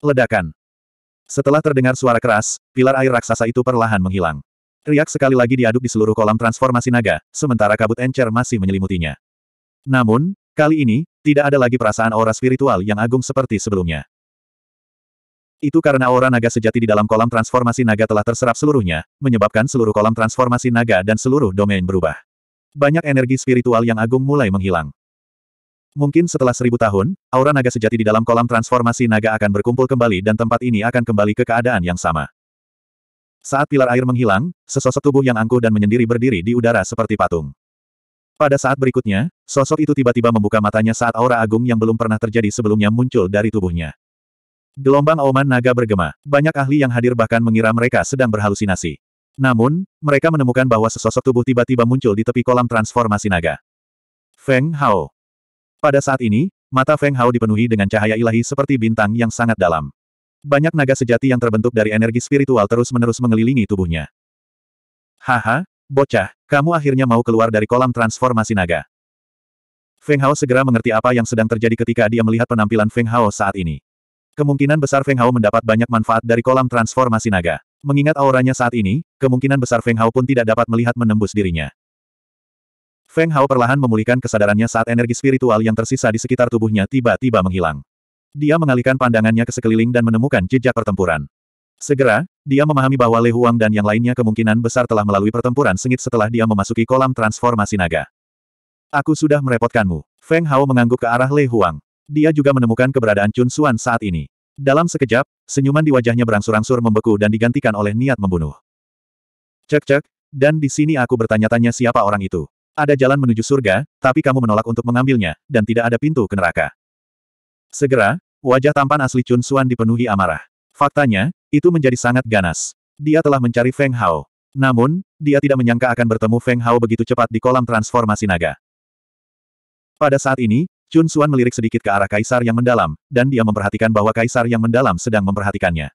Ledakan. Setelah terdengar suara keras, pilar air raksasa itu perlahan menghilang. Riak sekali lagi diaduk di seluruh kolam transformasi naga, sementara kabut encer masih menyelimutinya. Namun, kali ini, tidak ada lagi perasaan aura spiritual yang agung seperti sebelumnya. Itu karena aura naga sejati di dalam kolam transformasi naga telah terserap seluruhnya, menyebabkan seluruh kolam transformasi naga dan seluruh domain berubah. Banyak energi spiritual yang agung mulai menghilang. Mungkin setelah seribu tahun, aura naga sejati di dalam kolam transformasi naga akan berkumpul kembali dan tempat ini akan kembali ke keadaan yang sama. Saat pilar air menghilang, sesosok tubuh yang angkuh dan menyendiri berdiri di udara seperti patung. Pada saat berikutnya, sosok itu tiba-tiba membuka matanya saat aura agung yang belum pernah terjadi sebelumnya muncul dari tubuhnya. Gelombang auman naga bergema. Banyak ahli yang hadir bahkan mengira mereka sedang berhalusinasi. Namun, mereka menemukan bahwa sesosok tubuh tiba-tiba muncul di tepi kolam transformasi naga. Feng Hao. Pada saat ini, mata Feng Hao dipenuhi dengan cahaya ilahi seperti bintang yang sangat dalam. Banyak naga sejati yang terbentuk dari energi spiritual terus-menerus mengelilingi tubuhnya. Haha, bocah, kamu akhirnya mau keluar dari kolam transformasi naga. Feng Hao segera mengerti apa yang sedang terjadi ketika dia melihat penampilan Feng Hao saat ini. Kemungkinan besar Feng Hao mendapat banyak manfaat dari kolam transformasi naga. Mengingat auranya saat ini, kemungkinan besar Feng Hao pun tidak dapat melihat menembus dirinya. Feng Hao perlahan memulihkan kesadarannya saat energi spiritual yang tersisa di sekitar tubuhnya tiba-tiba menghilang. Dia mengalihkan pandangannya ke sekeliling dan menemukan jejak pertempuran. Segera, dia memahami bahwa Le Huang dan yang lainnya kemungkinan besar telah melalui pertempuran sengit setelah dia memasuki kolam transformasi naga. Aku sudah merepotkanmu. Feng Hao mengangguk ke arah Le Huang. Dia juga menemukan keberadaan Chun Xuan saat ini. Dalam sekejap, senyuman di wajahnya berangsur-angsur membeku dan digantikan oleh niat membunuh. Cek-cek, dan di sini aku bertanya-tanya siapa orang itu. Ada jalan menuju surga, tapi kamu menolak untuk mengambilnya, dan tidak ada pintu ke neraka. Segera, wajah tampan asli Chun Xuan dipenuhi amarah. Faktanya, itu menjadi sangat ganas. Dia telah mencari Feng Hao. Namun, dia tidak menyangka akan bertemu Feng Hao begitu cepat di kolam transformasi naga. Pada saat ini, Chun Xuan melirik sedikit ke arah kaisar yang mendalam, dan dia memperhatikan bahwa kaisar yang mendalam sedang memperhatikannya.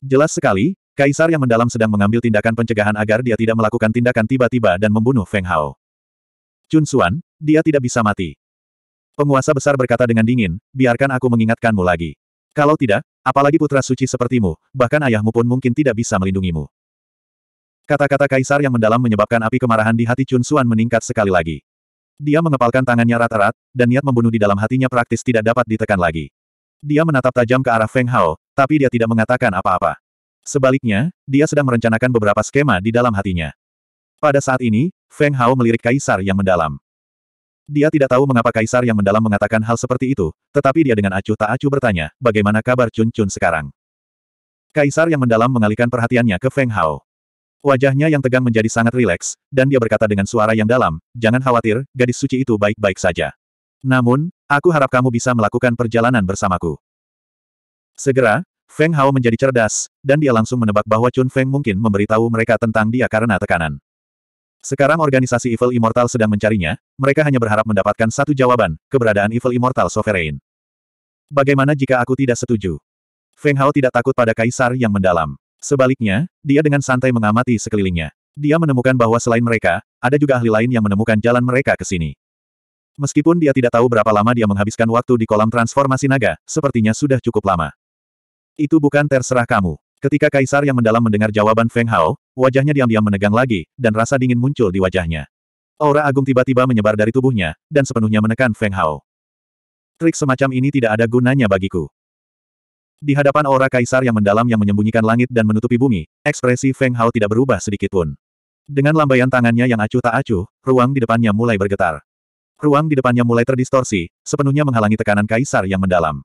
Jelas sekali, Kaisar yang mendalam sedang mengambil tindakan pencegahan agar dia tidak melakukan tindakan tiba-tiba dan membunuh Feng Hao. Chun Xuan, dia tidak bisa mati. Penguasa besar berkata dengan dingin, biarkan aku mengingatkanmu lagi. Kalau tidak, apalagi putra suci sepertimu, bahkan ayahmu pun mungkin tidak bisa melindungimu. Kata-kata kaisar yang mendalam menyebabkan api kemarahan di hati Chun Xuan meningkat sekali lagi. Dia mengepalkan tangannya rata rat dan niat membunuh di dalam hatinya praktis tidak dapat ditekan lagi. Dia menatap tajam ke arah Feng Hao, tapi dia tidak mengatakan apa-apa. Sebaliknya, dia sedang merencanakan beberapa skema di dalam hatinya. Pada saat ini, Feng Hao melirik kaisar yang mendalam. Dia tidak tahu mengapa kaisar yang mendalam mengatakan hal seperti itu, tetapi dia dengan acuh tak acuh bertanya, bagaimana kabar Chun Chun sekarang? Kaisar yang mendalam mengalihkan perhatiannya ke Feng Hao. Wajahnya yang tegang menjadi sangat rileks, dan dia berkata dengan suara yang dalam, jangan khawatir, gadis suci itu baik-baik saja. Namun, aku harap kamu bisa melakukan perjalanan bersamaku. Segera, Feng Hao menjadi cerdas, dan dia langsung menebak bahwa Chun Feng mungkin memberitahu mereka tentang dia karena tekanan. Sekarang organisasi Evil Immortal sedang mencarinya, mereka hanya berharap mendapatkan satu jawaban, keberadaan Evil Immortal Sovereign. Bagaimana jika aku tidak setuju? Feng Hao tidak takut pada kaisar yang mendalam. Sebaliknya, dia dengan santai mengamati sekelilingnya. Dia menemukan bahwa selain mereka, ada juga ahli lain yang menemukan jalan mereka ke sini. Meskipun dia tidak tahu berapa lama dia menghabiskan waktu di kolam transformasi naga, sepertinya sudah cukup lama. Itu bukan terserah kamu. Ketika kaisar yang mendalam mendengar jawaban Feng Hao, wajahnya diam-diam menegang lagi, dan rasa dingin muncul di wajahnya. Aura agung tiba-tiba menyebar dari tubuhnya, dan sepenuhnya menekan Feng Hao. Trik semacam ini tidak ada gunanya bagiku. Di hadapan aura kaisar yang mendalam yang menyembunyikan langit dan menutupi bumi, ekspresi Feng Hao tidak berubah sedikit pun. Dengan lambaian tangannya yang acuh tak acuh, ruang di depannya mulai bergetar. Ruang di depannya mulai terdistorsi, sepenuhnya menghalangi tekanan kaisar yang mendalam.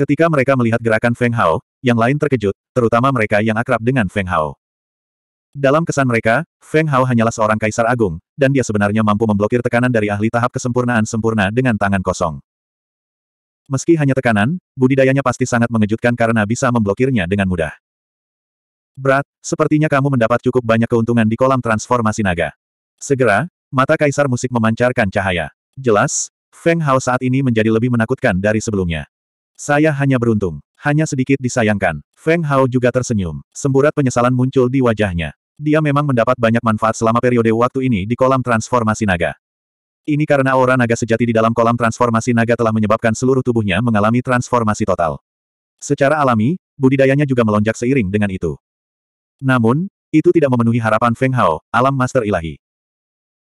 Ketika mereka melihat gerakan Feng Hao, yang lain terkejut, terutama mereka yang akrab dengan Feng Hao. Dalam kesan mereka, Feng Hao hanyalah seorang kaisar agung, dan dia sebenarnya mampu memblokir tekanan dari ahli tahap kesempurnaan sempurna dengan tangan kosong. Meski hanya tekanan, budidayanya pasti sangat mengejutkan karena bisa memblokirnya dengan mudah. Berat, sepertinya kamu mendapat cukup banyak keuntungan di kolam transformasi naga. Segera, mata kaisar musik memancarkan cahaya. Jelas, Feng Hao saat ini menjadi lebih menakutkan dari sebelumnya. Saya hanya beruntung. Hanya sedikit disayangkan. Feng Hao juga tersenyum. Semburat penyesalan muncul di wajahnya. Dia memang mendapat banyak manfaat selama periode waktu ini di kolam transformasi naga. Ini karena aura naga sejati di dalam kolam transformasi naga telah menyebabkan seluruh tubuhnya mengalami transformasi total. Secara alami, budidayanya juga melonjak seiring dengan itu. Namun, itu tidak memenuhi harapan Feng Hao, alam master ilahi.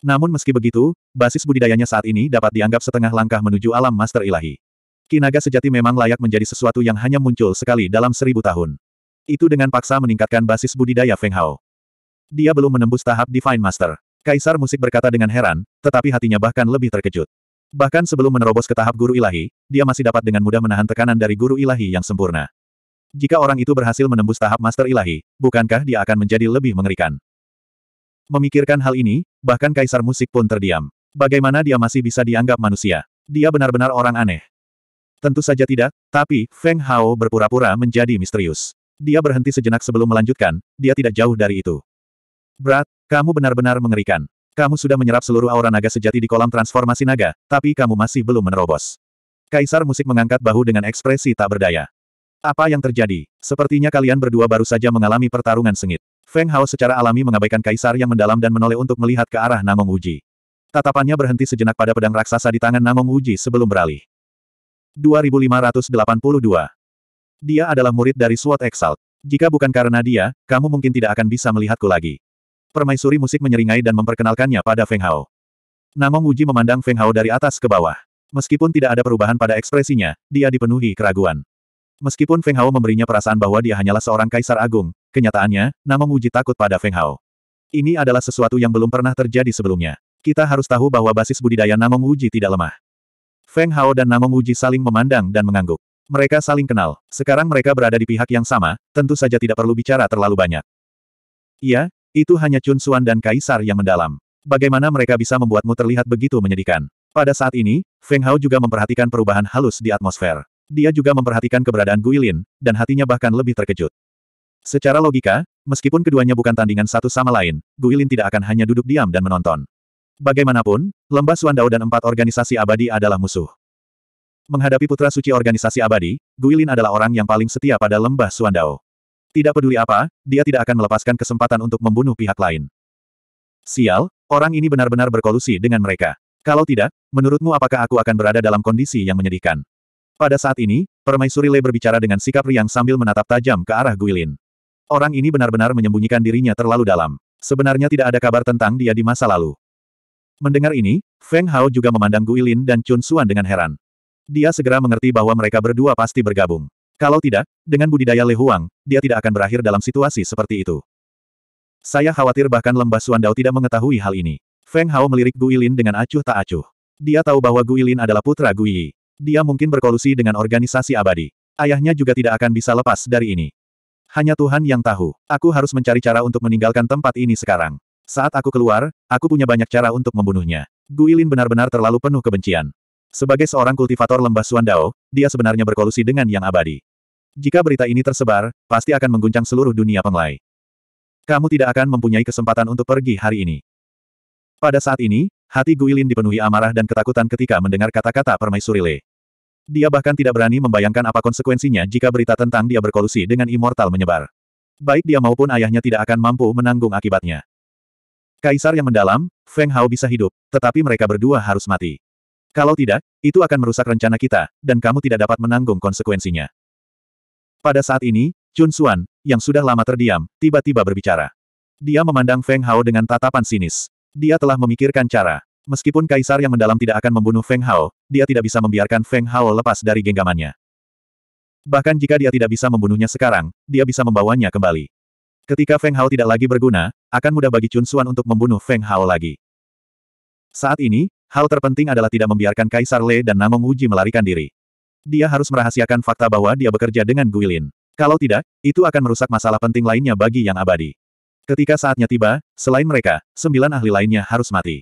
Namun meski begitu, basis budidayanya saat ini dapat dianggap setengah langkah menuju alam master ilahi. Kinaga sejati memang layak menjadi sesuatu yang hanya muncul sekali dalam seribu tahun. Itu dengan paksa meningkatkan basis budidaya Feng Hao. Dia belum menembus tahap Divine Master. Kaisar musik berkata dengan heran, tetapi hatinya bahkan lebih terkejut. Bahkan sebelum menerobos ke tahap guru ilahi, dia masih dapat dengan mudah menahan tekanan dari guru ilahi yang sempurna. Jika orang itu berhasil menembus tahap master ilahi, bukankah dia akan menjadi lebih mengerikan? Memikirkan hal ini, bahkan kaisar musik pun terdiam. Bagaimana dia masih bisa dianggap manusia? Dia benar-benar orang aneh. Tentu saja tidak, tapi Feng Hao berpura-pura menjadi misterius. Dia berhenti sejenak sebelum melanjutkan, dia tidak jauh dari itu. Brat, kamu benar-benar mengerikan. Kamu sudah menyerap seluruh aura naga sejati di kolam transformasi naga, tapi kamu masih belum menerobos. Kaisar musik mengangkat bahu dengan ekspresi tak berdaya. Apa yang terjadi? Sepertinya kalian berdua baru saja mengalami pertarungan sengit. Feng Hao secara alami mengabaikan Kaisar yang mendalam dan menoleh untuk melihat ke arah Namong Uji. Tatapannya berhenti sejenak pada pedang raksasa di tangan Namong Uji sebelum beralih. 2582. Dia adalah murid dari Sword Exalt. Jika bukan karena dia, kamu mungkin tidak akan bisa melihatku lagi. Permaisuri musik menyeringai dan memperkenalkannya pada Feng Hao. Namong Wuji memandang Feng Hao dari atas ke bawah. Meskipun tidak ada perubahan pada ekspresinya, dia dipenuhi keraguan. Meskipun Feng Hao memberinya perasaan bahwa dia hanyalah seorang kaisar agung, kenyataannya, Namong Wuji takut pada Feng Hao. Ini adalah sesuatu yang belum pernah terjadi sebelumnya. Kita harus tahu bahwa basis budidaya Namong Wuji tidak lemah. Feng Hao dan Namo Muji saling memandang dan mengangguk. Mereka saling kenal. Sekarang mereka berada di pihak yang sama, tentu saja tidak perlu bicara terlalu banyak. Iya, itu hanya Chun Suan dan Kaisar yang mendalam. Bagaimana mereka bisa membuatmu terlihat begitu menyedihkan? Pada saat ini, Feng Hao juga memperhatikan perubahan halus di atmosfer. Dia juga memperhatikan keberadaan Guilin, dan hatinya bahkan lebih terkejut. Secara logika, meskipun keduanya bukan tandingan satu sama lain, Guilin tidak akan hanya duduk diam dan menonton. Bagaimanapun, lembah Suandao dan empat organisasi abadi adalah musuh. Menghadapi putra suci organisasi abadi, Guilin adalah orang yang paling setia pada lembah Suandao. Tidak peduli apa, dia tidak akan melepaskan kesempatan untuk membunuh pihak lain. Sial, orang ini benar-benar berkolusi dengan mereka. Kalau tidak, menurutmu apakah aku akan berada dalam kondisi yang menyedihkan? Pada saat ini, Permaisuri Le berbicara dengan sikap riang sambil menatap tajam ke arah Guilin. Orang ini benar-benar menyembunyikan dirinya terlalu dalam. Sebenarnya tidak ada kabar tentang dia di masa lalu. Mendengar ini, Feng Hao juga memandang Guilin dan Chun Xuan dengan heran. Dia segera mengerti bahwa mereka berdua pasti bergabung. Kalau tidak, dengan budidaya Le Huang, dia tidak akan berakhir dalam situasi seperti itu. Saya khawatir bahkan Lembah Dao tidak mengetahui hal ini. Feng Hao melirik Gu Yilin dengan acuh tak acuh. Dia tahu bahwa Gu Yilin adalah putra Yi. Dia mungkin berkolusi dengan organisasi abadi. Ayahnya juga tidak akan bisa lepas dari ini. Hanya Tuhan yang tahu. Aku harus mencari cara untuk meninggalkan tempat ini sekarang. Saat aku keluar, aku punya banyak cara untuk membunuhnya. Guilin benar-benar terlalu penuh kebencian. Sebagai seorang kultivator lembah Suandao, dia sebenarnya berkolusi dengan yang abadi. Jika berita ini tersebar, pasti akan mengguncang seluruh dunia penglai. Kamu tidak akan mempunyai kesempatan untuk pergi hari ini. Pada saat ini, hati Guilin dipenuhi amarah dan ketakutan ketika mendengar kata-kata Permaisuri Le. Dia bahkan tidak berani membayangkan apa konsekuensinya jika berita tentang dia berkolusi dengan immortal menyebar. Baik dia maupun ayahnya tidak akan mampu menanggung akibatnya. Kaisar yang mendalam, Feng Hao bisa hidup, tetapi mereka berdua harus mati. Kalau tidak, itu akan merusak rencana kita, dan kamu tidak dapat menanggung konsekuensinya. Pada saat ini, Chun Xuan, yang sudah lama terdiam, tiba-tiba berbicara. Dia memandang Feng Hao dengan tatapan sinis. Dia telah memikirkan cara. Meskipun kaisar yang mendalam tidak akan membunuh Feng Hao, dia tidak bisa membiarkan Feng Hao lepas dari genggamannya. Bahkan jika dia tidak bisa membunuhnya sekarang, dia bisa membawanya kembali. Ketika Feng Hao tidak lagi berguna, akan mudah bagi Chun Xuan untuk membunuh Feng Hao lagi. Saat ini, hal terpenting adalah tidak membiarkan Kaisar Le dan Namong Wuji melarikan diri. Dia harus merahasiakan fakta bahwa dia bekerja dengan Guilin. Kalau tidak, itu akan merusak masalah penting lainnya bagi yang abadi. Ketika saatnya tiba, selain mereka, sembilan ahli lainnya harus mati.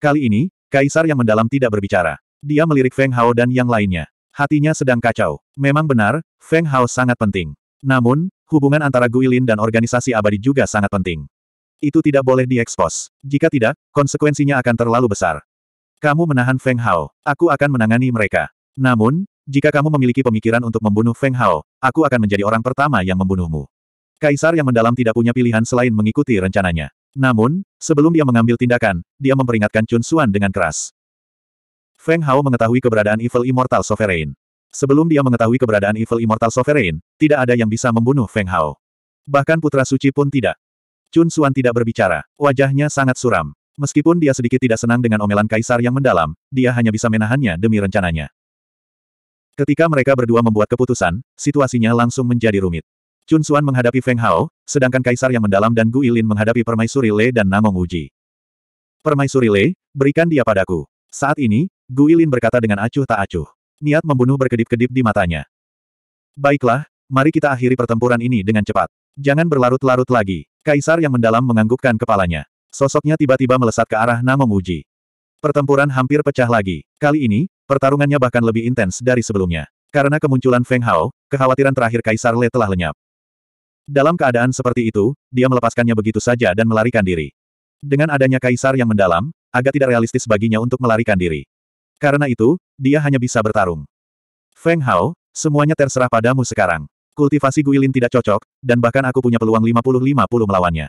Kali ini, Kaisar yang mendalam tidak berbicara. Dia melirik Feng Hao dan yang lainnya. Hatinya sedang kacau. Memang benar, Feng Hao sangat penting. Namun, hubungan antara Guilin dan organisasi abadi juga sangat penting. Itu tidak boleh diekspos. Jika tidak, konsekuensinya akan terlalu besar. Kamu menahan Feng Hao, aku akan menangani mereka. Namun, jika kamu memiliki pemikiran untuk membunuh Feng Hao, aku akan menjadi orang pertama yang membunuhmu. Kaisar yang mendalam tidak punya pilihan selain mengikuti rencananya. Namun, sebelum dia mengambil tindakan, dia memperingatkan Chun Xuan dengan keras. Feng Hao mengetahui keberadaan Evil Immortal Sovereign. Sebelum dia mengetahui keberadaan Evil Immortal Sovereign, tidak ada yang bisa membunuh Feng Hao. Bahkan Putra Suci pun tidak. Chun Xuan tidak berbicara, wajahnya sangat suram. Meskipun dia sedikit tidak senang dengan omelan kaisar yang mendalam, dia hanya bisa menahannya demi rencananya. Ketika mereka berdua membuat keputusan, situasinya langsung menjadi rumit. Chun Xuan menghadapi Feng Hao, sedangkan Kaisar yang mendalam dan Gu Ilin menghadapi Permaisuri Lei dan Namong Uji. Permaisuri Lei, berikan dia padaku. Saat ini, Gu Ilin berkata dengan acuh tak acuh niat membunuh berkedip-kedip di matanya. Baiklah, mari kita akhiri pertempuran ini dengan cepat. Jangan berlarut-larut lagi. Kaisar yang mendalam menganggukkan kepalanya. Sosoknya tiba-tiba melesat ke arah Namong Uji. Pertempuran hampir pecah lagi. Kali ini, pertarungannya bahkan lebih intens dari sebelumnya. Karena kemunculan Feng Hao, kekhawatiran terakhir Kaisar Le telah lenyap. Dalam keadaan seperti itu, dia melepaskannya begitu saja dan melarikan diri. Dengan adanya Kaisar yang mendalam, agak tidak realistis baginya untuk melarikan diri. Karena itu, dia hanya bisa bertarung. Feng Hao, semuanya terserah padamu sekarang. Kultivasi Guilin tidak cocok, dan bahkan aku punya peluang 50-50 melawannya.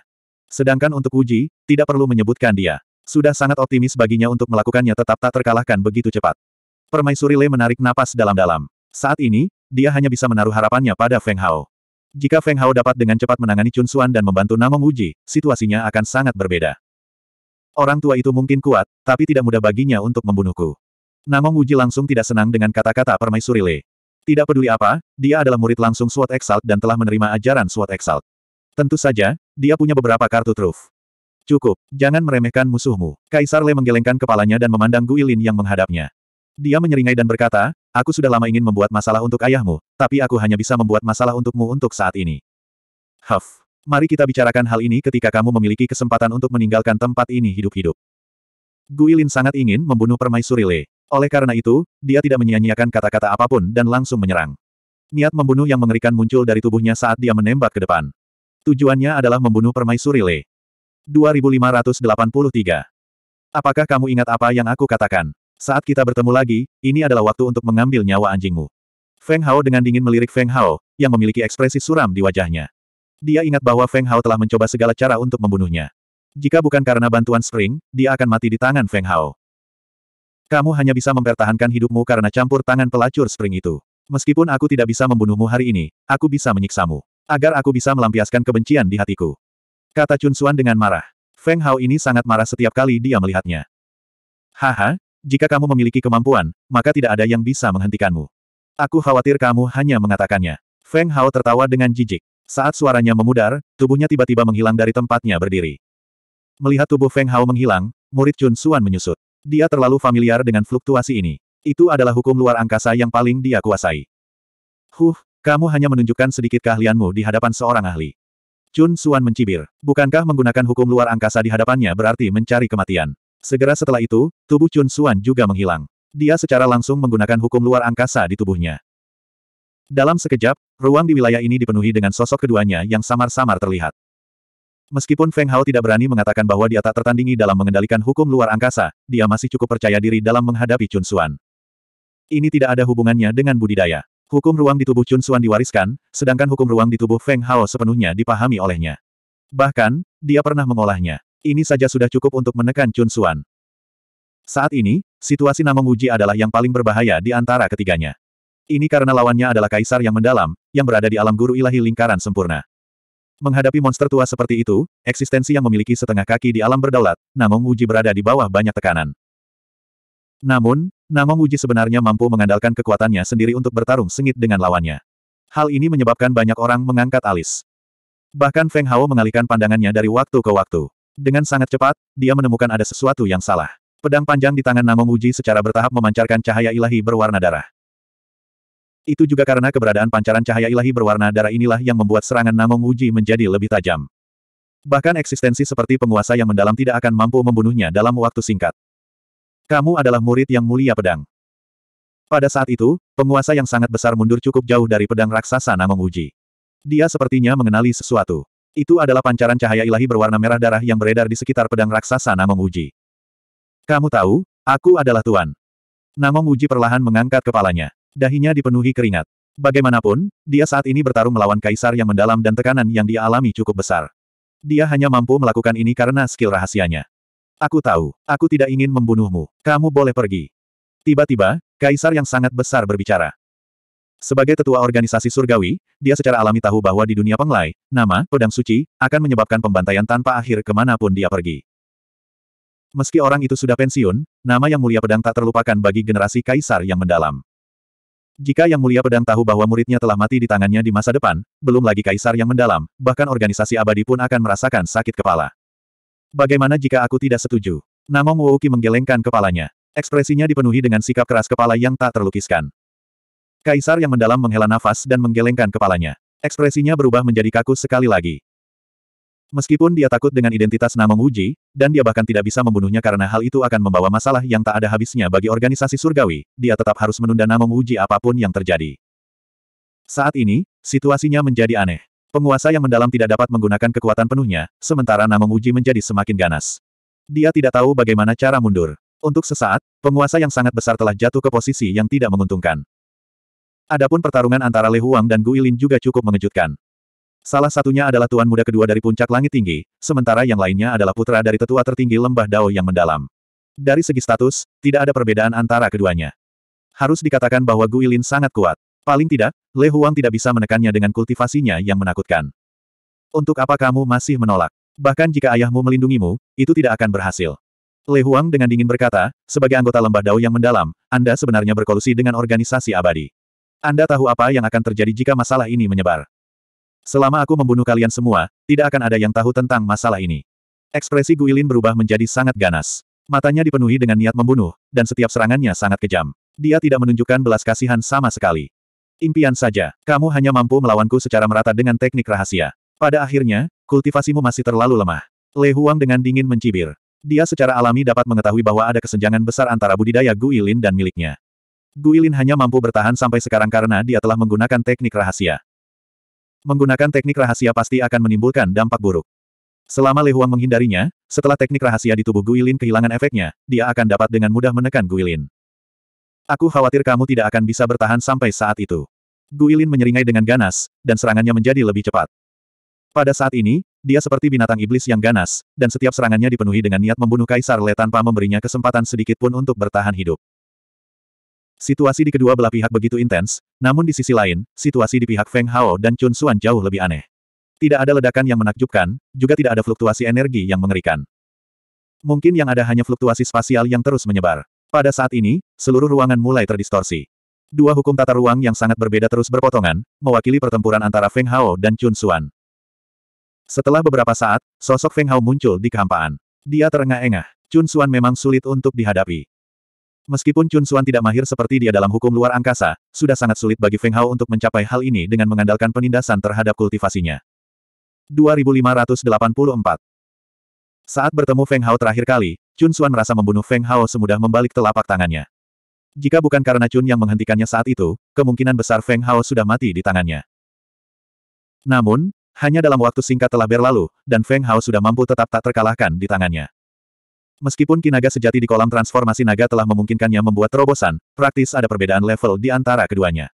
Sedangkan untuk Uji, tidak perlu menyebutkan dia. Sudah sangat optimis baginya untuk melakukannya tetap tak terkalahkan begitu cepat. Permaisuri Le menarik napas dalam-dalam. Saat ini, dia hanya bisa menaruh harapannya pada Feng Hao. Jika Feng Hao dapat dengan cepat menangani Chun Xuan dan membantu Namong Uji, situasinya akan sangat berbeda. Orang tua itu mungkin kuat, tapi tidak mudah baginya untuk membunuhku. Namong Wuji langsung tidak senang dengan kata-kata permaisuri Le. Tidak peduli apa, dia adalah murid langsung Sword Exalt dan telah menerima ajaran Sword Exalt. Tentu saja, dia punya beberapa kartu truf. Cukup, jangan meremehkan musuhmu. Kaisar Lei menggelengkan kepalanya dan memandang Guilin yang menghadapnya. Dia menyeringai dan berkata, aku sudah lama ingin membuat masalah untuk ayahmu, tapi aku hanya bisa membuat masalah untukmu untuk saat ini. Huff. Mari kita bicarakan hal ini ketika kamu memiliki kesempatan untuk meninggalkan tempat ini hidup-hidup. Guilin sangat ingin membunuh permaisuri Le. Oleh karena itu, dia tidak menyia-nyiakan kata-kata apapun dan langsung menyerang. Niat membunuh yang mengerikan muncul dari tubuhnya saat dia menembak ke depan. Tujuannya adalah membunuh permaisuri Le. 2583. Apakah kamu ingat apa yang aku katakan? Saat kita bertemu lagi, ini adalah waktu untuk mengambil nyawa anjingmu. Feng Hao dengan dingin melirik Feng Hao, yang memiliki ekspresi suram di wajahnya. Dia ingat bahwa Feng Hao telah mencoba segala cara untuk membunuhnya. Jika bukan karena bantuan Spring, dia akan mati di tangan Feng Hao. Kamu hanya bisa mempertahankan hidupmu karena campur tangan pelacur spring itu. Meskipun aku tidak bisa membunuhmu hari ini, aku bisa menyiksamu. Agar aku bisa melampiaskan kebencian di hatiku. Kata Chun Xuan dengan marah. Feng Hao ini sangat marah setiap kali dia melihatnya. Haha, jika kamu memiliki kemampuan, maka tidak ada yang bisa menghentikanmu. Aku khawatir kamu hanya mengatakannya. Feng Hao tertawa dengan jijik. Saat suaranya memudar, tubuhnya tiba-tiba menghilang dari tempatnya berdiri. Melihat tubuh Feng Hao menghilang, murid Chun Xuan menyusut. Dia terlalu familiar dengan fluktuasi ini. Itu adalah hukum luar angkasa yang paling dia kuasai. Huh, kamu hanya menunjukkan sedikit keahlianmu di hadapan seorang ahli. Chun Suan mencibir. Bukankah menggunakan hukum luar angkasa di hadapannya berarti mencari kematian? Segera setelah itu, tubuh Chun Suan juga menghilang. Dia secara langsung menggunakan hukum luar angkasa di tubuhnya. Dalam sekejap, ruang di wilayah ini dipenuhi dengan sosok keduanya yang samar-samar terlihat. Meskipun Feng Hao tidak berani mengatakan bahwa dia tak tertandingi dalam mengendalikan hukum luar angkasa, dia masih cukup percaya diri dalam menghadapi Chun Xuan. Ini tidak ada hubungannya dengan budidaya. Hukum ruang di tubuh Chun Xuan diwariskan, sedangkan hukum ruang di tubuh Feng Hao sepenuhnya dipahami olehnya. Bahkan, dia pernah mengolahnya. Ini saja sudah cukup untuk menekan Chun Xuan. Saat ini, situasi Namong Uji adalah yang paling berbahaya di antara ketiganya. Ini karena lawannya adalah kaisar yang mendalam, yang berada di alam guru ilahi lingkaran sempurna. Menghadapi monster tua seperti itu, eksistensi yang memiliki setengah kaki di alam berdaulat, Namong Uji berada di bawah banyak tekanan. Namun, Namong Uji sebenarnya mampu mengandalkan kekuatannya sendiri untuk bertarung sengit dengan lawannya. Hal ini menyebabkan banyak orang mengangkat alis. Bahkan Feng Hao mengalihkan pandangannya dari waktu ke waktu. Dengan sangat cepat, dia menemukan ada sesuatu yang salah. Pedang panjang di tangan Namong Uji secara bertahap memancarkan cahaya ilahi berwarna darah. Itu juga karena keberadaan pancaran cahaya ilahi berwarna darah inilah yang membuat serangan Namong Uji menjadi lebih tajam. Bahkan eksistensi seperti penguasa yang mendalam tidak akan mampu membunuhnya dalam waktu singkat. Kamu adalah murid yang mulia pedang. Pada saat itu, penguasa yang sangat besar mundur cukup jauh dari pedang raksasa Namong Uji. Dia sepertinya mengenali sesuatu. Itu adalah pancaran cahaya ilahi berwarna merah darah yang beredar di sekitar pedang raksasa Namong Uji. Kamu tahu, aku adalah Tuan. Namong Uji perlahan mengangkat kepalanya. Dahinya dipenuhi keringat. Bagaimanapun, dia saat ini bertarung melawan kaisar yang mendalam dan tekanan yang dia alami cukup besar. Dia hanya mampu melakukan ini karena skill rahasianya. Aku tahu, aku tidak ingin membunuhmu. Kamu boleh pergi. Tiba-tiba, kaisar yang sangat besar berbicara. Sebagai tetua organisasi surgawi, dia secara alami tahu bahwa di dunia penglai, nama, pedang suci, akan menyebabkan pembantaian tanpa akhir kemanapun dia pergi. Meski orang itu sudah pensiun, nama yang mulia pedang tak terlupakan bagi generasi kaisar yang mendalam. Jika Yang Mulia Pedang tahu bahwa muridnya telah mati di tangannya di masa depan, belum lagi kaisar yang mendalam, bahkan organisasi abadi pun akan merasakan sakit kepala. Bagaimana jika aku tidak setuju? Namong Wouki menggelengkan kepalanya. Ekspresinya dipenuhi dengan sikap keras kepala yang tak terlukiskan. Kaisar yang mendalam menghela nafas dan menggelengkan kepalanya. Ekspresinya berubah menjadi kaku sekali lagi. Meskipun dia takut dengan identitas nama Muji, dan dia bahkan tidak bisa membunuhnya karena hal itu akan membawa masalah yang tak ada habisnya bagi organisasi surgawi, dia tetap harus menunda nama Muji apapun yang terjadi. Saat ini, situasinya menjadi aneh. Penguasa yang mendalam tidak dapat menggunakan kekuatan penuhnya, sementara nama Muji menjadi semakin ganas. Dia tidak tahu bagaimana cara mundur. Untuk sesaat, penguasa yang sangat besar telah jatuh ke posisi yang tidak menguntungkan. Adapun pertarungan antara Lei Huang dan Guilin juga cukup mengejutkan. Salah satunya adalah tuan muda kedua dari puncak langit tinggi, sementara yang lainnya adalah putra dari tetua tertinggi lembah Dao yang mendalam. Dari segi status, tidak ada perbedaan antara keduanya. Harus dikatakan bahwa Guilin sangat kuat. Paling tidak, Le Huang tidak bisa menekannya dengan kultivasinya yang menakutkan. Untuk apa kamu masih menolak? Bahkan jika ayahmu melindungimu, itu tidak akan berhasil. Le Huang dengan dingin berkata, sebagai anggota lembah Dao yang mendalam, Anda sebenarnya berkolusi dengan organisasi abadi. Anda tahu apa yang akan terjadi jika masalah ini menyebar. Selama aku membunuh kalian semua, tidak akan ada yang tahu tentang masalah ini. Ekspresi Guilin berubah menjadi sangat ganas. Matanya dipenuhi dengan niat membunuh, dan setiap serangannya sangat kejam. Dia tidak menunjukkan belas kasihan sama sekali. Impian saja, kamu hanya mampu melawanku secara merata dengan teknik rahasia. Pada akhirnya, kultivasimu masih terlalu lemah. Le Huang dengan dingin mencibir. Dia secara alami dapat mengetahui bahwa ada kesenjangan besar antara budidaya Guilin dan miliknya. Guilin hanya mampu bertahan sampai sekarang karena dia telah menggunakan teknik rahasia. Menggunakan teknik rahasia pasti akan menimbulkan dampak buruk. Selama Le Huang menghindarinya, setelah teknik rahasia di tubuh Guilin kehilangan efeknya, dia akan dapat dengan mudah menekan Guilin. Aku khawatir kamu tidak akan bisa bertahan sampai saat itu. Guilin menyeringai dengan ganas, dan serangannya menjadi lebih cepat. Pada saat ini, dia seperti binatang iblis yang ganas, dan setiap serangannya dipenuhi dengan niat membunuh Kaisar Le tanpa memberinya kesempatan sedikit pun untuk bertahan hidup. Situasi di kedua belah pihak begitu intens, namun di sisi lain, situasi di pihak Feng Hao dan Chun Xuan jauh lebih aneh. Tidak ada ledakan yang menakjubkan, juga tidak ada fluktuasi energi yang mengerikan. Mungkin yang ada hanya fluktuasi spasial yang terus menyebar. Pada saat ini, seluruh ruangan mulai terdistorsi. Dua hukum tata ruang yang sangat berbeda terus berpotongan, mewakili pertempuran antara Feng Hao dan Chun Xuan. Setelah beberapa saat, sosok Feng Hao muncul di kehampaan. Dia terengah-engah. Chun Xuan memang sulit untuk dihadapi. Meskipun Chun Xuan tidak mahir seperti dia dalam hukum luar angkasa, sudah sangat sulit bagi Feng Hao untuk mencapai hal ini dengan mengandalkan penindasan terhadap kultivasinya. 2584 Saat bertemu Feng Hao terakhir kali, Chun Xuan merasa membunuh Feng Hao semudah membalik telapak tangannya. Jika bukan karena Chun yang menghentikannya saat itu, kemungkinan besar Feng Hao sudah mati di tangannya. Namun, hanya dalam waktu singkat telah berlalu, dan Feng Hao sudah mampu tetap tak terkalahkan di tangannya. Meskipun kinaga sejati di kolam transformasi naga telah memungkinkannya membuat terobosan, praktis ada perbedaan level di antara keduanya.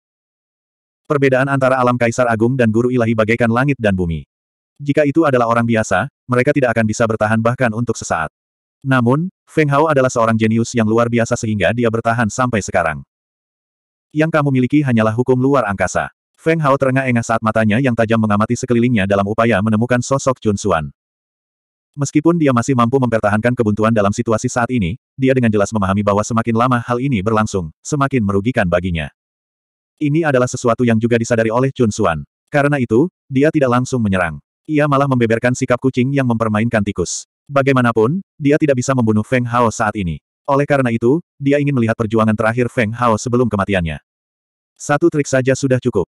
Perbedaan antara alam kaisar agung dan guru ilahi bagaikan langit dan bumi. Jika itu adalah orang biasa, mereka tidak akan bisa bertahan bahkan untuk sesaat. Namun, Feng Hao adalah seorang jenius yang luar biasa sehingga dia bertahan sampai sekarang. Yang kamu miliki hanyalah hukum luar angkasa. Feng Hao terengah-engah saat matanya yang tajam mengamati sekelilingnya dalam upaya menemukan sosok Jun Xuan. Meskipun dia masih mampu mempertahankan kebuntuan dalam situasi saat ini, dia dengan jelas memahami bahwa semakin lama hal ini berlangsung, semakin merugikan baginya. Ini adalah sesuatu yang juga disadari oleh Chun Suan. Karena itu, dia tidak langsung menyerang. Ia malah membeberkan sikap kucing yang mempermainkan tikus. Bagaimanapun, dia tidak bisa membunuh Feng Hao saat ini. Oleh karena itu, dia ingin melihat perjuangan terakhir Feng Hao sebelum kematiannya. Satu trik saja sudah cukup.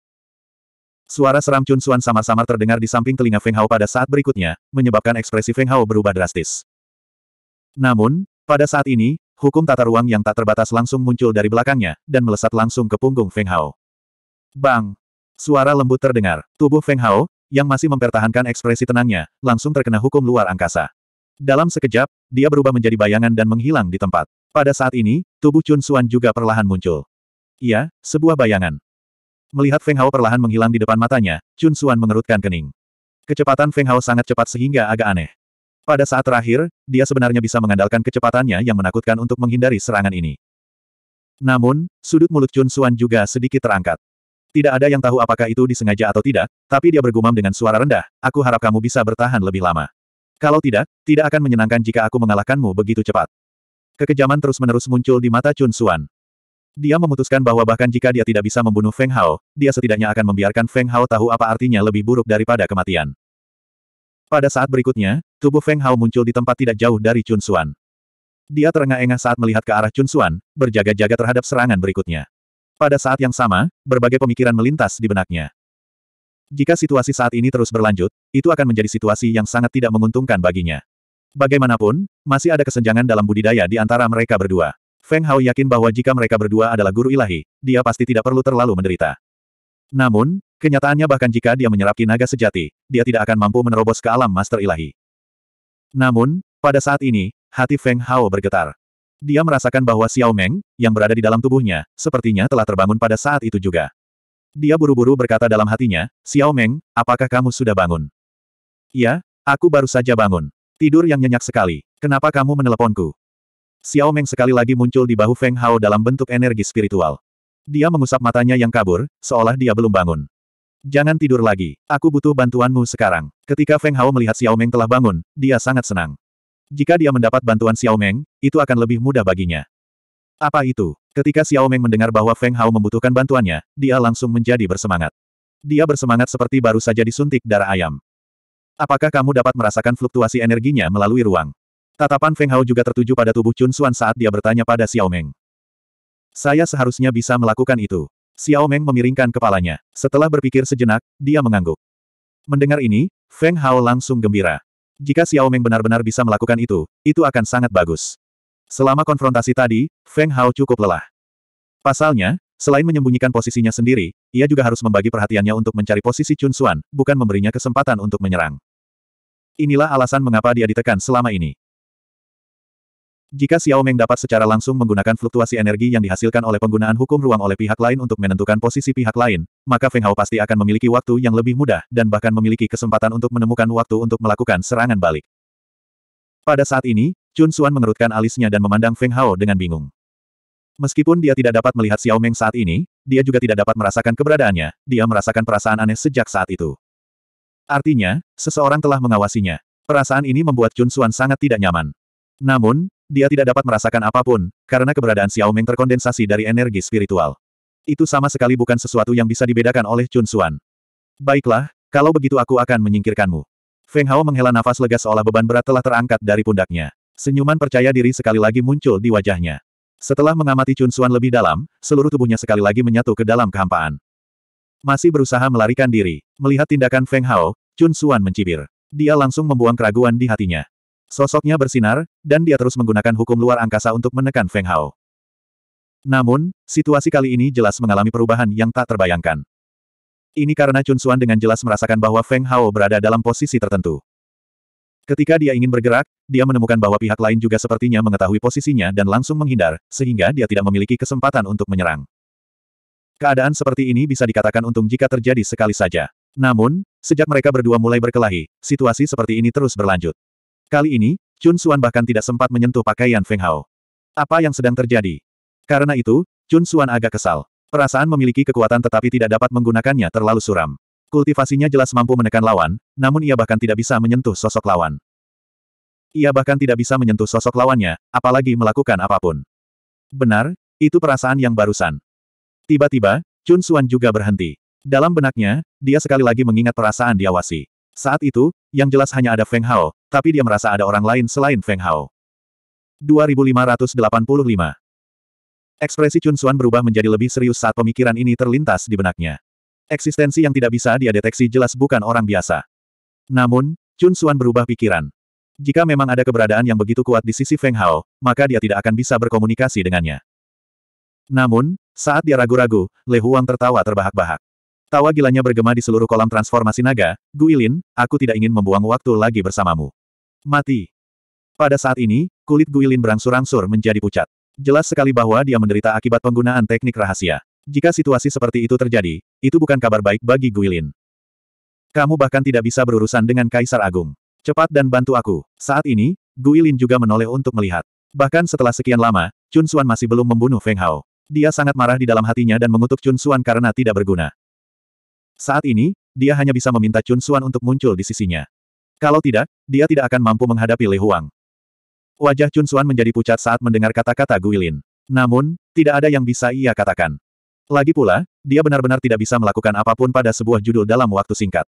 Suara seram Chun Suan sama samar terdengar di samping telinga Feng Hao pada saat berikutnya, menyebabkan ekspresi Feng Hao berubah drastis. Namun, pada saat ini, hukum tata ruang yang tak terbatas langsung muncul dari belakangnya, dan melesat langsung ke punggung Feng Hao. Bang! Suara lembut terdengar. Tubuh Feng Hao, yang masih mempertahankan ekspresi tenangnya, langsung terkena hukum luar angkasa. Dalam sekejap, dia berubah menjadi bayangan dan menghilang di tempat. Pada saat ini, tubuh Chun Suan juga perlahan muncul. Iya, sebuah bayangan. Melihat Feng Hao perlahan menghilang di depan matanya, Chun Xuan mengerutkan kening. Kecepatan Feng Hao sangat cepat sehingga agak aneh. Pada saat terakhir, dia sebenarnya bisa mengandalkan kecepatannya yang menakutkan untuk menghindari serangan ini. Namun, sudut mulut Chun Xuan juga sedikit terangkat. Tidak ada yang tahu apakah itu disengaja atau tidak, tapi dia bergumam dengan suara rendah, aku harap kamu bisa bertahan lebih lama. Kalau tidak, tidak akan menyenangkan jika aku mengalahkanmu begitu cepat. Kekejaman terus-menerus muncul di mata Chun Xuan. Dia memutuskan bahwa bahkan jika dia tidak bisa membunuh Feng Hao, dia setidaknya akan membiarkan Feng Hao tahu apa artinya lebih buruk daripada kematian. Pada saat berikutnya, tubuh Feng Hao muncul di tempat tidak jauh dari Chun Xuan. Dia terengah-engah saat melihat ke arah Chun Xuan, berjaga-jaga terhadap serangan berikutnya. Pada saat yang sama, berbagai pemikiran melintas di benaknya. Jika situasi saat ini terus berlanjut, itu akan menjadi situasi yang sangat tidak menguntungkan baginya. Bagaimanapun, masih ada kesenjangan dalam budidaya di antara mereka berdua. Feng Hao yakin bahwa jika mereka berdua adalah guru ilahi, dia pasti tidak perlu terlalu menderita. Namun, kenyataannya bahkan jika dia menyerap naga sejati, dia tidak akan mampu menerobos ke alam master ilahi. Namun, pada saat ini, hati Feng Hao bergetar. Dia merasakan bahwa Xiao Meng, yang berada di dalam tubuhnya, sepertinya telah terbangun pada saat itu juga. Dia buru-buru berkata dalam hatinya, Xiao Meng, apakah kamu sudah bangun? Ya, aku baru saja bangun. Tidur yang nyenyak sekali. Kenapa kamu meneleponku? Xiao Meng sekali lagi muncul di bahu Feng Hao dalam bentuk energi spiritual. Dia mengusap matanya yang kabur, seolah dia belum bangun. Jangan tidur lagi, aku butuh bantuanmu sekarang. Ketika Feng Hao melihat Xiao Meng telah bangun, dia sangat senang. Jika dia mendapat bantuan Xiao Meng, itu akan lebih mudah baginya. Apa itu? Ketika Xiao Meng mendengar bahwa Feng Hao membutuhkan bantuannya, dia langsung menjadi bersemangat. Dia bersemangat seperti baru saja disuntik darah ayam. Apakah kamu dapat merasakan fluktuasi energinya melalui ruang? Tatapan Feng Hao juga tertuju pada tubuh Chun Xuan saat dia bertanya pada Xiao Meng. Saya seharusnya bisa melakukan itu. Xiao Meng memiringkan kepalanya. Setelah berpikir sejenak, dia mengangguk. Mendengar ini, Feng Hao langsung gembira. Jika Xiao Meng benar-benar bisa melakukan itu, itu akan sangat bagus. Selama konfrontasi tadi, Feng Hao cukup lelah. Pasalnya, selain menyembunyikan posisinya sendiri, ia juga harus membagi perhatiannya untuk mencari posisi Chun Xuan, bukan memberinya kesempatan untuk menyerang. Inilah alasan mengapa dia ditekan selama ini. Jika Xiao Meng dapat secara langsung menggunakan fluktuasi energi yang dihasilkan oleh penggunaan hukum ruang oleh pihak lain untuk menentukan posisi pihak lain, maka Feng Hao pasti akan memiliki waktu yang lebih mudah dan bahkan memiliki kesempatan untuk menemukan waktu untuk melakukan serangan balik. Pada saat ini, Chun Xuan mengerutkan alisnya dan memandang Feng Hao dengan bingung. Meskipun dia tidak dapat melihat Xiao Meng saat ini, dia juga tidak dapat merasakan keberadaannya, dia merasakan perasaan aneh sejak saat itu. Artinya, seseorang telah mengawasinya. Perasaan ini membuat Chun Xuan sangat tidak nyaman. Namun, dia tidak dapat merasakan apapun, karena keberadaan Xiao Meng terkondensasi dari energi spiritual. Itu sama sekali bukan sesuatu yang bisa dibedakan oleh Chun Xuan. Baiklah, kalau begitu aku akan menyingkirkanmu. Feng Hao menghela nafas lega seolah beban berat telah terangkat dari pundaknya. Senyuman percaya diri sekali lagi muncul di wajahnya. Setelah mengamati Chun Xuan lebih dalam, seluruh tubuhnya sekali lagi menyatu ke dalam kehampaan. Masih berusaha melarikan diri. Melihat tindakan Feng Hao, Chun Xuan mencibir. Dia langsung membuang keraguan di hatinya. Sosoknya bersinar, dan dia terus menggunakan hukum luar angkasa untuk menekan Feng Hao. Namun, situasi kali ini jelas mengalami perubahan yang tak terbayangkan. Ini karena Chun Xuan dengan jelas merasakan bahwa Feng Hao berada dalam posisi tertentu. Ketika dia ingin bergerak, dia menemukan bahwa pihak lain juga sepertinya mengetahui posisinya dan langsung menghindar, sehingga dia tidak memiliki kesempatan untuk menyerang. Keadaan seperti ini bisa dikatakan untung jika terjadi sekali saja. Namun, sejak mereka berdua mulai berkelahi, situasi seperti ini terus berlanjut. Kali ini, Chun Xuan bahkan tidak sempat menyentuh pakaian Feng Hao. Apa yang sedang terjadi? Karena itu, Chun Xuan agak kesal. Perasaan memiliki kekuatan tetapi tidak dapat menggunakannya terlalu suram. Kultivasinya jelas mampu menekan lawan, namun ia bahkan tidak bisa menyentuh sosok lawan. Ia bahkan tidak bisa menyentuh sosok lawannya, apalagi melakukan apapun. Benar, itu perasaan yang barusan. Tiba-tiba, Chun Xuan juga berhenti. Dalam benaknya, dia sekali lagi mengingat perasaan diawasi. Saat itu, yang jelas hanya ada Feng Hao, tapi dia merasa ada orang lain selain Feng Hao. 2585 Ekspresi Chun Xuan berubah menjadi lebih serius saat pemikiran ini terlintas di benaknya. Eksistensi yang tidak bisa dia deteksi jelas bukan orang biasa. Namun, Chun Xuan berubah pikiran. Jika memang ada keberadaan yang begitu kuat di sisi Feng Hao, maka dia tidak akan bisa berkomunikasi dengannya. Namun, saat dia ragu-ragu, Le Huang tertawa terbahak-bahak. Tawa gilanya bergema di seluruh kolam transformasi naga, Guilin, aku tidak ingin membuang waktu lagi bersamamu. Mati. Pada saat ini, kulit Guilin berangsur-angsur menjadi pucat. Jelas sekali bahwa dia menderita akibat penggunaan teknik rahasia. Jika situasi seperti itu terjadi, itu bukan kabar baik bagi Guilin. Kamu bahkan tidak bisa berurusan dengan Kaisar Agung. Cepat dan bantu aku. Saat ini, Guilin juga menoleh untuk melihat. Bahkan setelah sekian lama, Chun Xuan masih belum membunuh Feng Hao. Dia sangat marah di dalam hatinya dan mengutuk Chun Xuan karena tidak berguna. Saat ini, dia hanya bisa meminta Chun Xuan untuk muncul di sisinya. Kalau tidak, dia tidak akan mampu menghadapi Li Huang. Wajah Chun Xuan menjadi pucat saat mendengar kata-kata Guilin. Namun, tidak ada yang bisa ia katakan. Lagi pula, dia benar-benar tidak bisa melakukan apapun pada sebuah judul dalam waktu singkat.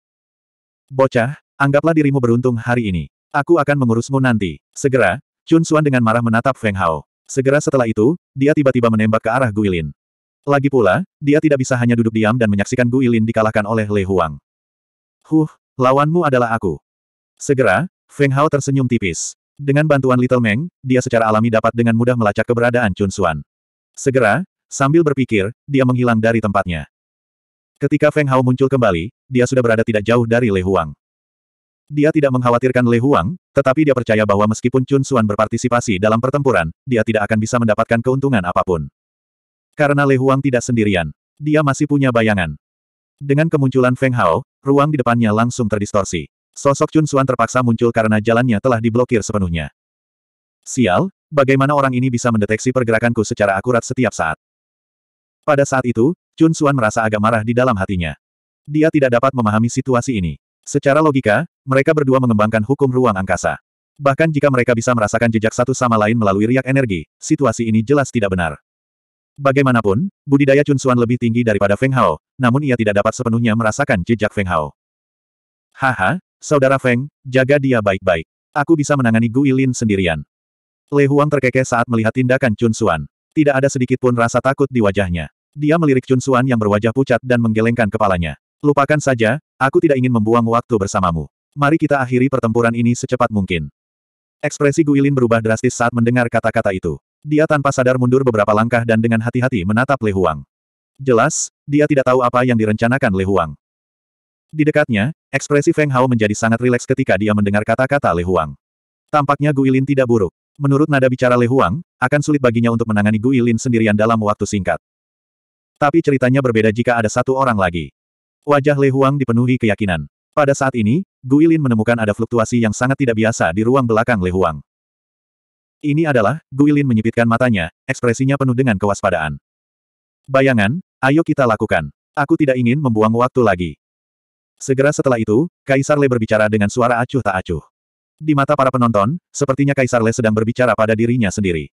Bocah, anggaplah dirimu beruntung hari ini. Aku akan mengurusmu nanti. Segera, Chun Xuan dengan marah menatap Feng Hao. Segera setelah itu, dia tiba-tiba menembak ke arah Guilin. Lagi pula, dia tidak bisa hanya duduk diam dan menyaksikan Gu Ilin dikalahkan oleh Lei Huang. Huh, lawanmu adalah aku. Segera, Feng Hao tersenyum tipis. Dengan bantuan Little Meng, dia secara alami dapat dengan mudah melacak keberadaan Chun Xuan. Segera, sambil berpikir, dia menghilang dari tempatnya. Ketika Feng Hao muncul kembali, dia sudah berada tidak jauh dari Le Huang. Dia tidak mengkhawatirkan Le Huang, tetapi dia percaya bahwa meskipun Chun Xuan berpartisipasi dalam pertempuran, dia tidak akan bisa mendapatkan keuntungan apapun. Karena Le Huang tidak sendirian, dia masih punya bayangan. Dengan kemunculan Feng Hao, ruang di depannya langsung terdistorsi. Sosok Chun Suan terpaksa muncul karena jalannya telah diblokir sepenuhnya. Sial, bagaimana orang ini bisa mendeteksi pergerakanku secara akurat setiap saat? Pada saat itu, Chun Suan merasa agak marah di dalam hatinya. Dia tidak dapat memahami situasi ini. Secara logika, mereka berdua mengembangkan hukum ruang angkasa. Bahkan jika mereka bisa merasakan jejak satu sama lain melalui riak energi, situasi ini jelas tidak benar. Bagaimanapun, budidaya Chun Suan lebih tinggi daripada Feng Hao, namun ia tidak dapat sepenuhnya merasakan jejak Feng Hao. Haha, Saudara Feng, jaga dia baik-baik. Aku bisa menangani Gu Ilin sendirian. Le Huang terkekeh saat melihat tindakan Chun Suan. Tidak ada sedikit pun rasa takut di wajahnya. Dia melirik Chun Suan yang berwajah pucat dan menggelengkan kepalanya. Lupakan saja, aku tidak ingin membuang waktu bersamamu. Mari kita akhiri pertempuran ini secepat mungkin. Ekspresi Guilin berubah drastis saat mendengar kata-kata itu. Dia tanpa sadar mundur beberapa langkah dan dengan hati-hati menatap Le Huang. Jelas, dia tidak tahu apa yang direncanakan Le Huang. Di dekatnya, ekspresi Feng Hao menjadi sangat rileks ketika dia mendengar kata-kata Le Huang. Tampaknya Guilin tidak buruk. Menurut nada bicara Le Huang, akan sulit baginya untuk menangani Guilin sendirian dalam waktu singkat. Tapi ceritanya berbeda jika ada satu orang lagi. Wajah Le Huang dipenuhi keyakinan. Pada saat ini, Guilin menemukan ada fluktuasi yang sangat tidak biasa di ruang belakang Le Huang. Ini adalah, Guilin menyipitkan matanya, ekspresinya penuh dengan kewaspadaan. Bayangan, ayo kita lakukan. Aku tidak ingin membuang waktu lagi. Segera setelah itu, Kaisar Le berbicara dengan suara acuh tak acuh. Di mata para penonton, sepertinya Kaisar Le sedang berbicara pada dirinya sendiri.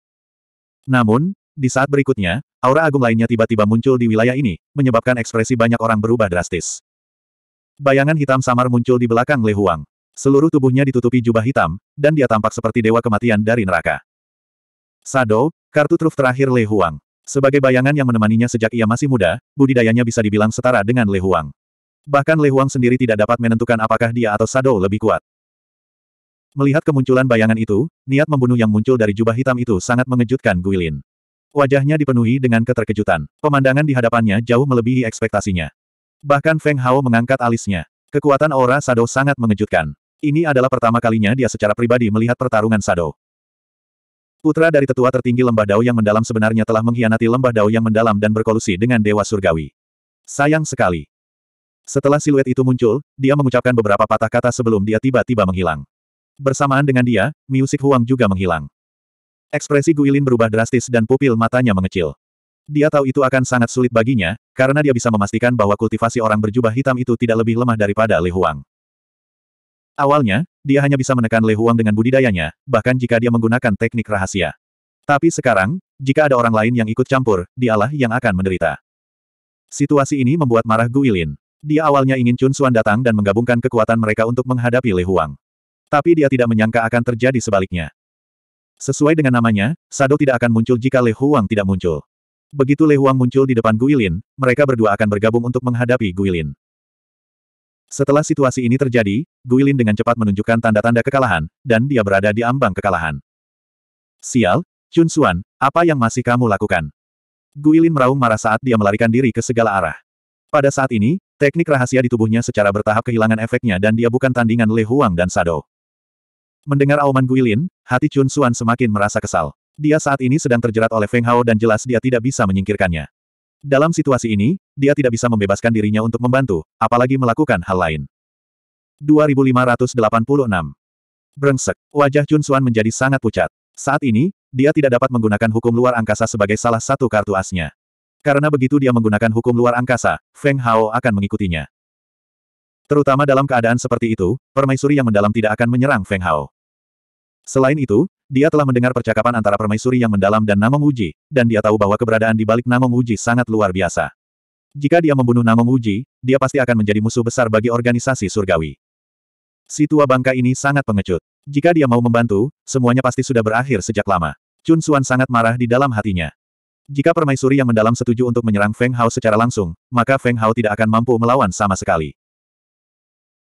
Namun, di saat berikutnya, aura agung lainnya tiba-tiba muncul di wilayah ini, menyebabkan ekspresi banyak orang berubah drastis. Bayangan hitam samar muncul di belakang Le Huang. Seluruh tubuhnya ditutupi jubah hitam, dan dia tampak seperti dewa kematian dari neraka. Sado, kartu truf terakhir Le Huang. Sebagai bayangan yang menemaninya sejak ia masih muda, budidayanya bisa dibilang setara dengan Le Huang. Bahkan Le Huang sendiri tidak dapat menentukan apakah dia atau Sado lebih kuat. Melihat kemunculan bayangan itu, niat membunuh yang muncul dari jubah hitam itu sangat mengejutkan Guilin. Wajahnya dipenuhi dengan keterkejutan. Pemandangan di hadapannya jauh melebihi ekspektasinya. Bahkan Feng Hao mengangkat alisnya. Kekuatan aura Sado sangat mengejutkan. Ini adalah pertama kalinya dia secara pribadi melihat pertarungan Sado. Putra dari tetua tertinggi lembah Dao yang mendalam sebenarnya telah mengkhianati lembah Dao yang mendalam dan berkolusi dengan Dewa Surgawi. Sayang sekali. Setelah siluet itu muncul, dia mengucapkan beberapa patah kata sebelum dia tiba-tiba menghilang. Bersamaan dengan dia, musik Huang juga menghilang. Ekspresi Guilin berubah drastis dan pupil matanya mengecil. Dia tahu itu akan sangat sulit baginya, karena dia bisa memastikan bahwa kultivasi orang berjubah hitam itu tidak lebih lemah daripada Le Huang. Awalnya, dia hanya bisa menekan Le Huang dengan budidayanya, bahkan jika dia menggunakan teknik rahasia. Tapi sekarang, jika ada orang lain yang ikut campur, dialah yang akan menderita. Situasi ini membuat marah Guilin. Dia awalnya ingin Chun Xuan datang dan menggabungkan kekuatan mereka untuk menghadapi Li Huang. Tapi dia tidak menyangka akan terjadi sebaliknya. Sesuai dengan namanya, Sado tidak akan muncul jika Li Huang tidak muncul. Begitu Li Huang muncul di depan Guilin, mereka berdua akan bergabung untuk menghadapi Guilin. Setelah situasi ini terjadi, Guilin dengan cepat menunjukkan tanda-tanda kekalahan, dan dia berada di ambang kekalahan. Sial, Chun Xuan, apa yang masih kamu lakukan? Guilin meraung marah saat dia melarikan diri ke segala arah. Pada saat ini, teknik rahasia di tubuhnya secara bertahap kehilangan efeknya dan dia bukan tandingan Le Huang dan Sado. Mendengar auman Guilin, hati Chun Suan semakin merasa kesal. Dia saat ini sedang terjerat oleh Feng Hao dan jelas dia tidak bisa menyingkirkannya. Dalam situasi ini, dia tidak bisa membebaskan dirinya untuk membantu, apalagi melakukan hal lain. 2586 Brengsek, wajah Chun Suan menjadi sangat pucat. Saat ini, dia tidak dapat menggunakan hukum luar angkasa sebagai salah satu kartu asnya. Karena begitu dia menggunakan hukum luar angkasa, Feng Hao akan mengikutinya. Terutama dalam keadaan seperti itu, permaisuri yang mendalam tidak akan menyerang Feng Hao. Selain itu, dia telah mendengar percakapan antara permaisuri yang mendalam dan Namong Uji, dan dia tahu bahwa keberadaan di balik Namong Uji sangat luar biasa. Jika dia membunuh Namong Uji, dia pasti akan menjadi musuh besar bagi organisasi surgawi. Si tua bangka ini sangat pengecut. Jika dia mau membantu, semuanya pasti sudah berakhir sejak lama. Chun Suan sangat marah di dalam hatinya. Jika permaisuri yang mendalam setuju untuk menyerang Feng Hao secara langsung, maka Feng Hao tidak akan mampu melawan sama sekali.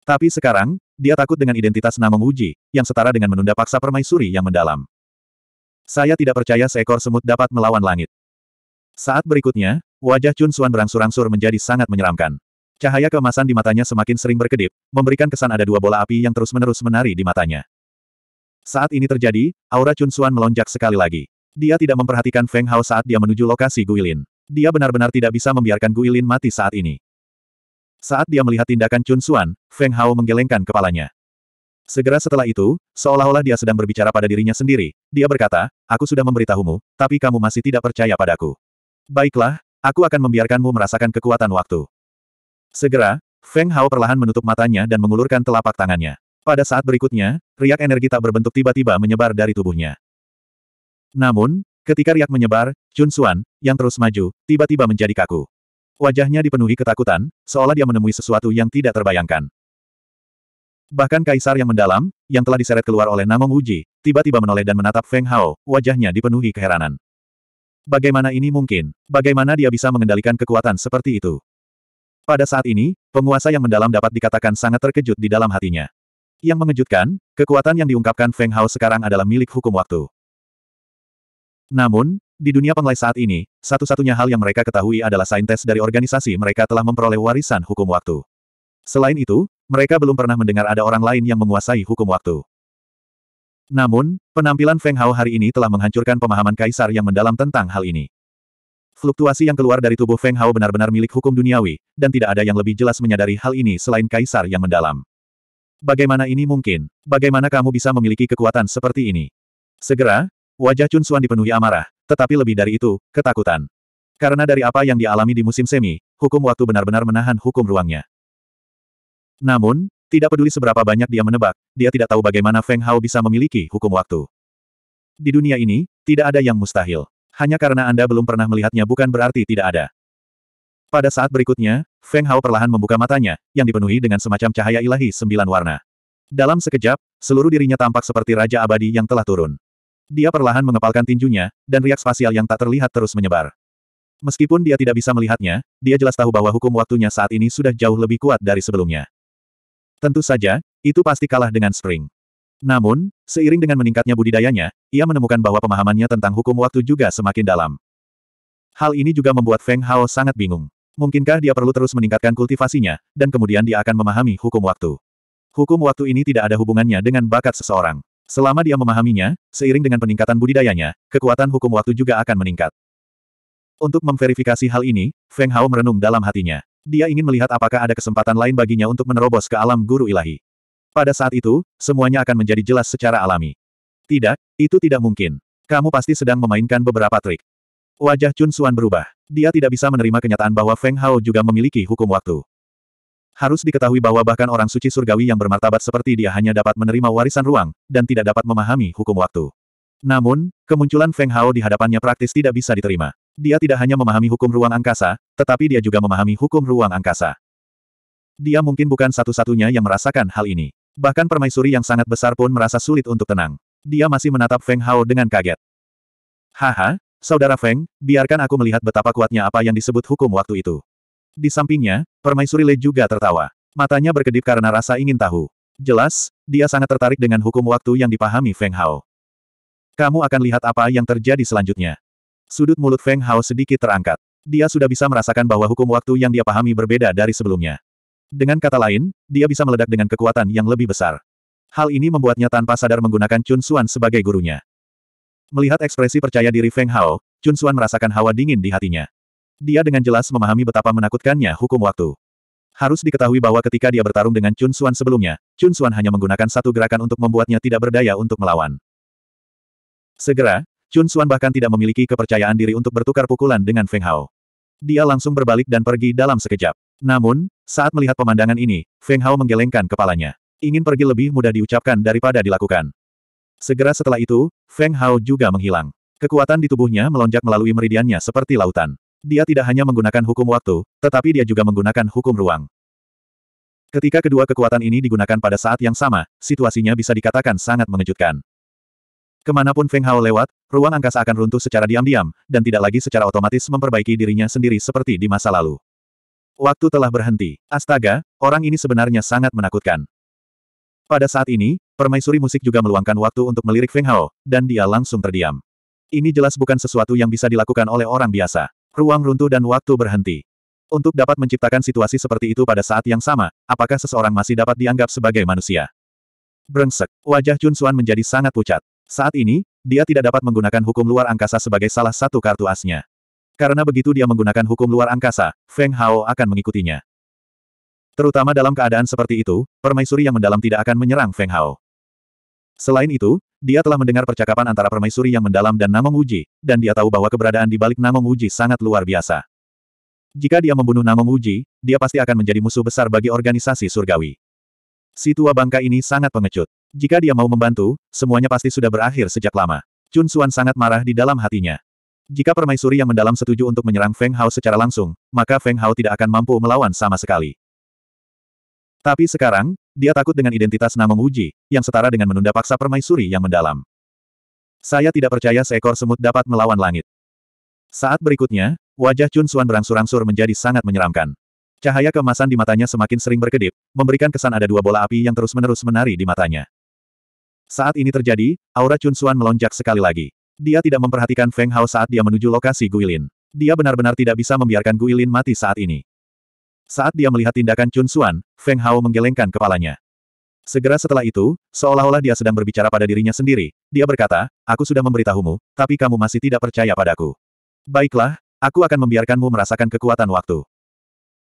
Tapi sekarang, dia takut dengan identitas Namong Wuji, yang setara dengan menunda paksa permaisuri yang mendalam. Saya tidak percaya seekor semut dapat melawan langit. Saat berikutnya, wajah Chun Suan berangsur-angsur menjadi sangat menyeramkan. Cahaya keemasan di matanya semakin sering berkedip, memberikan kesan ada dua bola api yang terus-menerus menari di matanya. Saat ini terjadi, aura Chun Suan melonjak sekali lagi. Dia tidak memperhatikan Feng Hao saat dia menuju lokasi Guilin. Dia benar-benar tidak bisa membiarkan Guilin mati saat ini. Saat dia melihat tindakan Chun Xuan, Feng Hao menggelengkan kepalanya. Segera setelah itu, seolah-olah dia sedang berbicara pada dirinya sendiri, dia berkata, aku sudah memberitahumu, tapi kamu masih tidak percaya padaku. Baiklah, aku akan membiarkanmu merasakan kekuatan waktu. Segera, Feng Hao perlahan menutup matanya dan mengulurkan telapak tangannya. Pada saat berikutnya, riak energi tak berbentuk tiba-tiba menyebar dari tubuhnya. Namun, ketika riak menyebar, Jun Xuan, yang terus maju, tiba-tiba menjadi kaku. Wajahnya dipenuhi ketakutan, seolah dia menemui sesuatu yang tidak terbayangkan. Bahkan kaisar yang mendalam, yang telah diseret keluar oleh Namong Uji, tiba-tiba menoleh dan menatap Feng Hao, wajahnya dipenuhi keheranan. Bagaimana ini mungkin? Bagaimana dia bisa mengendalikan kekuatan seperti itu? Pada saat ini, penguasa yang mendalam dapat dikatakan sangat terkejut di dalam hatinya. Yang mengejutkan, kekuatan yang diungkapkan Feng Hao sekarang adalah milik hukum waktu. Namun, di dunia Penglai saat ini, satu-satunya hal yang mereka ketahui adalah saintes dari organisasi mereka telah memperoleh warisan hukum waktu. Selain itu, mereka belum pernah mendengar ada orang lain yang menguasai hukum waktu. Namun, penampilan Feng Hao hari ini telah menghancurkan pemahaman kaisar yang mendalam tentang hal ini. Fluktuasi yang keluar dari tubuh Feng Hao benar-benar milik hukum duniawi, dan tidak ada yang lebih jelas menyadari hal ini selain kaisar yang mendalam. Bagaimana ini mungkin? Bagaimana kamu bisa memiliki kekuatan seperti ini? Segera, Wajah Chun Xuan dipenuhi amarah, tetapi lebih dari itu, ketakutan. Karena dari apa yang dialami di musim semi, hukum waktu benar-benar menahan hukum ruangnya. Namun, tidak peduli seberapa banyak dia menebak, dia tidak tahu bagaimana Feng Hao bisa memiliki hukum waktu. Di dunia ini, tidak ada yang mustahil. Hanya karena Anda belum pernah melihatnya bukan berarti tidak ada. Pada saat berikutnya, Feng Hao perlahan membuka matanya, yang dipenuhi dengan semacam cahaya ilahi sembilan warna. Dalam sekejap, seluruh dirinya tampak seperti Raja Abadi yang telah turun. Dia perlahan mengepalkan tinjunya, dan riak spasial yang tak terlihat terus menyebar. Meskipun dia tidak bisa melihatnya, dia jelas tahu bahwa hukum waktunya saat ini sudah jauh lebih kuat dari sebelumnya. Tentu saja, itu pasti kalah dengan Spring. Namun, seiring dengan meningkatnya budidayanya, ia menemukan bahwa pemahamannya tentang hukum waktu juga semakin dalam. Hal ini juga membuat Feng Hao sangat bingung. Mungkinkah dia perlu terus meningkatkan kultivasinya, dan kemudian dia akan memahami hukum waktu. Hukum waktu ini tidak ada hubungannya dengan bakat seseorang. Selama dia memahaminya, seiring dengan peningkatan budidayanya, kekuatan hukum waktu juga akan meningkat. Untuk memverifikasi hal ini, Feng Hao merenung dalam hatinya. Dia ingin melihat apakah ada kesempatan lain baginya untuk menerobos ke alam guru ilahi. Pada saat itu, semuanya akan menjadi jelas secara alami. Tidak, itu tidak mungkin. Kamu pasti sedang memainkan beberapa trik. Wajah Chun Suan berubah. Dia tidak bisa menerima kenyataan bahwa Feng Hao juga memiliki hukum waktu. Harus diketahui bahwa bahkan orang suci surgawi yang bermartabat seperti dia hanya dapat menerima warisan ruang, dan tidak dapat memahami hukum waktu. Namun, kemunculan Feng Hao di hadapannya praktis tidak bisa diterima. Dia tidak hanya memahami hukum ruang angkasa, tetapi dia juga memahami hukum ruang angkasa. Dia mungkin bukan satu-satunya yang merasakan hal ini. Bahkan permaisuri yang sangat besar pun merasa sulit untuk tenang. Dia masih menatap Feng Hao dengan kaget. Haha, saudara Feng, biarkan aku melihat betapa kuatnya apa yang disebut hukum waktu itu. Di sampingnya, Permaisuri Le juga tertawa. Matanya berkedip karena rasa ingin tahu. Jelas, dia sangat tertarik dengan hukum waktu yang dipahami Feng Hao. Kamu akan lihat apa yang terjadi selanjutnya. Sudut mulut Feng Hao sedikit terangkat. Dia sudah bisa merasakan bahwa hukum waktu yang dia pahami berbeda dari sebelumnya. Dengan kata lain, dia bisa meledak dengan kekuatan yang lebih besar. Hal ini membuatnya tanpa sadar menggunakan Chun Xuan sebagai gurunya. Melihat ekspresi percaya diri Feng Hao, Chun Xuan merasakan hawa dingin di hatinya. Dia dengan jelas memahami betapa menakutkannya hukum waktu. Harus diketahui bahwa ketika dia bertarung dengan Chun Xuan sebelumnya, Chun Xuan hanya menggunakan satu gerakan untuk membuatnya tidak berdaya untuk melawan. Segera, Chun Xuan bahkan tidak memiliki kepercayaan diri untuk bertukar pukulan dengan Feng Hao. Dia langsung berbalik dan pergi dalam sekejap. Namun, saat melihat pemandangan ini, Feng Hao menggelengkan kepalanya. Ingin pergi lebih mudah diucapkan daripada dilakukan. Segera setelah itu, Feng Hao juga menghilang. Kekuatan di tubuhnya melonjak melalui meridiannya seperti lautan. Dia tidak hanya menggunakan hukum waktu, tetapi dia juga menggunakan hukum ruang. Ketika kedua kekuatan ini digunakan pada saat yang sama, situasinya bisa dikatakan sangat mengejutkan. Kemanapun Feng Hao lewat, ruang angkasa akan runtuh secara diam-diam, dan tidak lagi secara otomatis memperbaiki dirinya sendiri seperti di masa lalu. Waktu telah berhenti. Astaga, orang ini sebenarnya sangat menakutkan. Pada saat ini, permaisuri musik juga meluangkan waktu untuk melirik Feng Hao, dan dia langsung terdiam. Ini jelas bukan sesuatu yang bisa dilakukan oleh orang biasa. Ruang runtuh dan waktu berhenti. Untuk dapat menciptakan situasi seperti itu pada saat yang sama, apakah seseorang masih dapat dianggap sebagai manusia? Brengsek, wajah Jun Xuan menjadi sangat pucat. Saat ini, dia tidak dapat menggunakan hukum luar angkasa sebagai salah satu kartu asnya. Karena begitu dia menggunakan hukum luar angkasa, Feng Hao akan mengikutinya. Terutama dalam keadaan seperti itu, permaisuri yang mendalam tidak akan menyerang Feng Hao. Selain itu, dia telah mendengar percakapan antara permaisuri yang mendalam dan Namong Uji, dan dia tahu bahwa keberadaan di balik Namong Uji sangat luar biasa. Jika dia membunuh Namong Uji, dia pasti akan menjadi musuh besar bagi organisasi surgawi. Si tua bangka ini sangat pengecut. Jika dia mau membantu, semuanya pasti sudah berakhir sejak lama. Chun Suan sangat marah di dalam hatinya. Jika permaisuri yang mendalam setuju untuk menyerang Feng Hao secara langsung, maka Feng Hao tidak akan mampu melawan sama sekali. Tapi sekarang, dia takut dengan identitas nama Wuji yang setara dengan menunda paksa permaisuri yang mendalam. Saya tidak percaya seekor semut dapat melawan langit. Saat berikutnya, wajah Chun Suan berangsur-angsur menjadi sangat menyeramkan. Cahaya kemasan di matanya semakin sering berkedip, memberikan kesan ada dua bola api yang terus-menerus menari di matanya. Saat ini terjadi, aura Chun Suan melonjak sekali lagi. Dia tidak memperhatikan Feng Hao saat dia menuju lokasi Guilin. Dia benar-benar tidak bisa membiarkan Guilin mati saat ini. Saat dia melihat tindakan Chun Xuan, Feng Hao menggelengkan kepalanya. Segera setelah itu, seolah-olah dia sedang berbicara pada dirinya sendiri, dia berkata, aku sudah memberitahumu, tapi kamu masih tidak percaya padaku. Baiklah, aku akan membiarkanmu merasakan kekuatan waktu.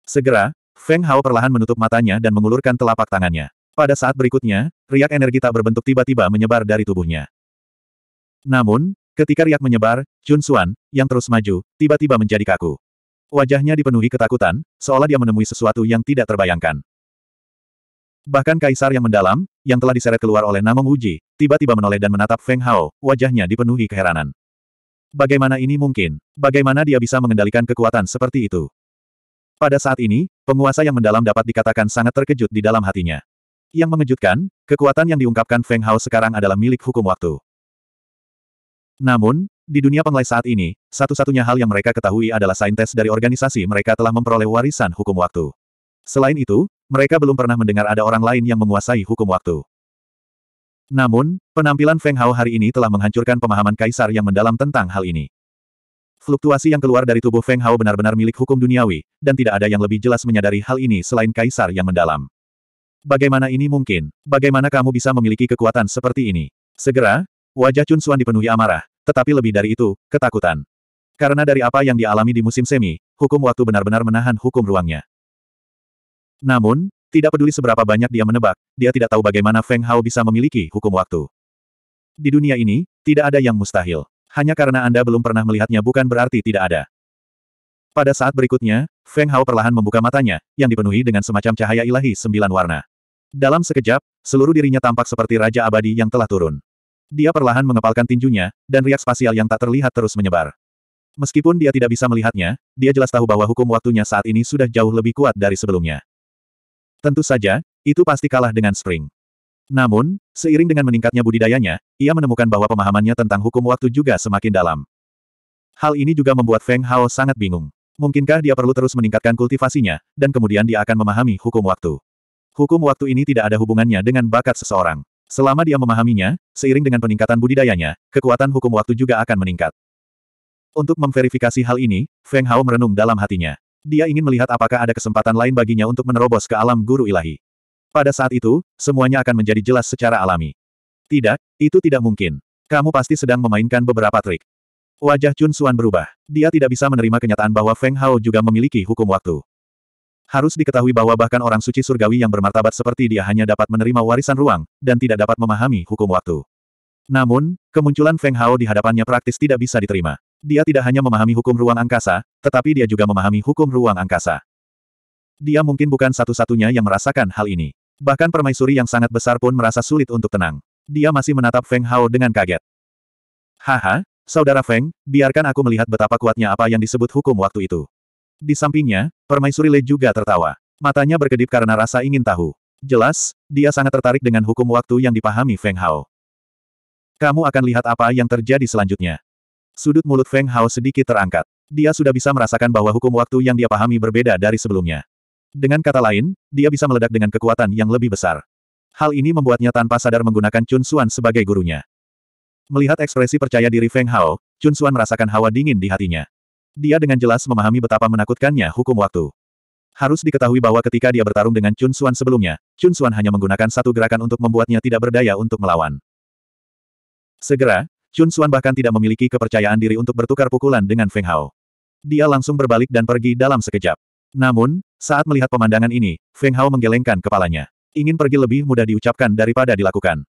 Segera, Feng Hao perlahan menutup matanya dan mengulurkan telapak tangannya. Pada saat berikutnya, riak energi tak berbentuk tiba-tiba menyebar dari tubuhnya. Namun, ketika riak menyebar, Chun Xuan, yang terus maju, tiba-tiba menjadi kaku. Wajahnya dipenuhi ketakutan, seolah dia menemui sesuatu yang tidak terbayangkan. Bahkan kaisar yang mendalam, yang telah diseret keluar oleh Namong Wuji, tiba-tiba menoleh dan menatap Feng Hao, wajahnya dipenuhi keheranan. Bagaimana ini mungkin? Bagaimana dia bisa mengendalikan kekuatan seperti itu? Pada saat ini, penguasa yang mendalam dapat dikatakan sangat terkejut di dalam hatinya. Yang mengejutkan, kekuatan yang diungkapkan Feng Hao sekarang adalah milik hukum waktu. Namun, di dunia Penglai saat ini, satu-satunya hal yang mereka ketahui adalah saintes dari organisasi mereka telah memperoleh warisan hukum waktu. Selain itu, mereka belum pernah mendengar ada orang lain yang menguasai hukum waktu. Namun, penampilan Feng Hao hari ini telah menghancurkan pemahaman kaisar yang mendalam tentang hal ini. Fluktuasi yang keluar dari tubuh Feng Hao benar-benar milik hukum duniawi, dan tidak ada yang lebih jelas menyadari hal ini selain kaisar yang mendalam. Bagaimana ini mungkin? Bagaimana kamu bisa memiliki kekuatan seperti ini? Segera, wajah Chun Suan dipenuhi amarah, tetapi lebih dari itu, ketakutan. Karena dari apa yang dialami di musim semi, hukum waktu benar-benar menahan hukum ruangnya. Namun, tidak peduli seberapa banyak dia menebak, dia tidak tahu bagaimana Feng Hao bisa memiliki hukum waktu. Di dunia ini, tidak ada yang mustahil. Hanya karena Anda belum pernah melihatnya bukan berarti tidak ada. Pada saat berikutnya, Feng Hao perlahan membuka matanya, yang dipenuhi dengan semacam cahaya ilahi sembilan warna. Dalam sekejap, seluruh dirinya tampak seperti Raja Abadi yang telah turun. Dia perlahan mengepalkan tinjunya, dan riak spasial yang tak terlihat terus menyebar. Meskipun dia tidak bisa melihatnya, dia jelas tahu bahwa hukum waktunya saat ini sudah jauh lebih kuat dari sebelumnya. Tentu saja, itu pasti kalah dengan Spring. Namun, seiring dengan meningkatnya budidayanya, ia menemukan bahwa pemahamannya tentang hukum waktu juga semakin dalam. Hal ini juga membuat Feng Hao sangat bingung. Mungkinkah dia perlu terus meningkatkan kultivasinya, dan kemudian dia akan memahami hukum waktu. Hukum waktu ini tidak ada hubungannya dengan bakat seseorang. Selama dia memahaminya, seiring dengan peningkatan budidayanya, kekuatan hukum waktu juga akan meningkat. Untuk memverifikasi hal ini, Feng Hao merenung dalam hatinya. Dia ingin melihat apakah ada kesempatan lain baginya untuk menerobos ke alam guru ilahi. Pada saat itu, semuanya akan menjadi jelas secara alami. Tidak, itu tidak mungkin. Kamu pasti sedang memainkan beberapa trik. Wajah Chun Suan berubah. Dia tidak bisa menerima kenyataan bahwa Feng Hao juga memiliki hukum waktu. Harus diketahui bahwa bahkan orang suci surgawi yang bermartabat seperti dia hanya dapat menerima warisan ruang, dan tidak dapat memahami hukum waktu. Namun, kemunculan Feng Hao di hadapannya praktis tidak bisa diterima. Dia tidak hanya memahami hukum ruang angkasa, tetapi dia juga memahami hukum ruang angkasa. Dia mungkin bukan satu-satunya yang merasakan hal ini. Bahkan permaisuri yang sangat besar pun merasa sulit untuk tenang. Dia masih menatap Feng Hao dengan kaget. Haha, saudara Feng, biarkan aku melihat betapa kuatnya apa yang disebut hukum waktu itu. Di sampingnya, Permaisuri Le juga tertawa. Matanya berkedip karena rasa ingin tahu. Jelas, dia sangat tertarik dengan hukum waktu yang dipahami Feng Hao. Kamu akan lihat apa yang terjadi selanjutnya. Sudut mulut Feng Hao sedikit terangkat. Dia sudah bisa merasakan bahwa hukum waktu yang dia pahami berbeda dari sebelumnya. Dengan kata lain, dia bisa meledak dengan kekuatan yang lebih besar. Hal ini membuatnya tanpa sadar menggunakan Chun Xuan sebagai gurunya. Melihat ekspresi percaya diri Feng Hao, Chun Xuan merasakan hawa dingin di hatinya. Dia dengan jelas memahami betapa menakutkannya hukum waktu. Harus diketahui bahwa ketika dia bertarung dengan Chun Xuan sebelumnya, Chun Xuan hanya menggunakan satu gerakan untuk membuatnya tidak berdaya untuk melawan. Segera, Chun Xuan bahkan tidak memiliki kepercayaan diri untuk bertukar pukulan dengan Feng Hao. Dia langsung berbalik dan pergi dalam sekejap. Namun, saat melihat pemandangan ini, Feng Hao menggelengkan kepalanya. Ingin pergi lebih mudah diucapkan daripada dilakukan.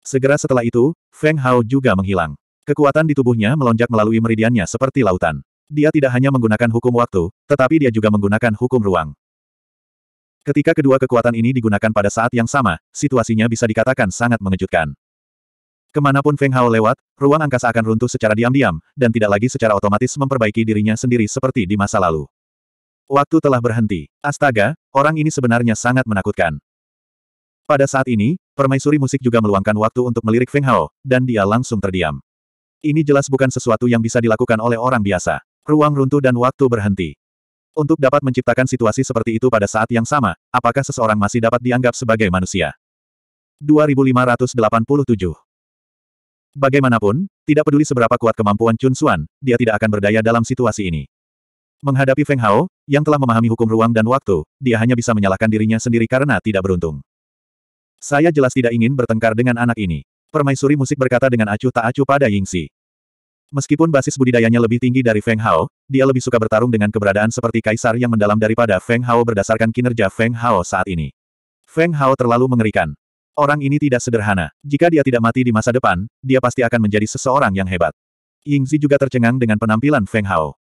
Segera setelah itu, Feng Hao juga menghilang. Kekuatan di tubuhnya melonjak melalui meridiannya seperti lautan. Dia tidak hanya menggunakan hukum waktu, tetapi dia juga menggunakan hukum ruang. Ketika kedua kekuatan ini digunakan pada saat yang sama, situasinya bisa dikatakan sangat mengejutkan. Kemanapun Feng Hao lewat, ruang angkasa akan runtuh secara diam-diam, dan tidak lagi secara otomatis memperbaiki dirinya sendiri seperti di masa lalu. Waktu telah berhenti. Astaga, orang ini sebenarnya sangat menakutkan. Pada saat ini, permaisuri musik juga meluangkan waktu untuk melirik Feng Hao, dan dia langsung terdiam. Ini jelas bukan sesuatu yang bisa dilakukan oleh orang biasa. Ruang runtuh dan waktu berhenti. Untuk dapat menciptakan situasi seperti itu pada saat yang sama, apakah seseorang masih dapat dianggap sebagai manusia? 2587 Bagaimanapun, tidak peduli seberapa kuat kemampuan Chun Xuan, dia tidak akan berdaya dalam situasi ini. Menghadapi Feng Hao, yang telah memahami hukum ruang dan waktu, dia hanya bisa menyalahkan dirinya sendiri karena tidak beruntung. Saya jelas tidak ingin bertengkar dengan anak ini. Permaisuri musik berkata dengan acuh tak acuh pada Yingxi. Meskipun basis budidayanya lebih tinggi dari Feng Hao, dia lebih suka bertarung dengan keberadaan seperti kaisar yang mendalam daripada Feng Hao berdasarkan kinerja Feng Hao saat ini. Feng Hao terlalu mengerikan. Orang ini tidak sederhana. Jika dia tidak mati di masa depan, dia pasti akan menjadi seseorang yang hebat. Yingzi juga tercengang dengan penampilan Feng Hao.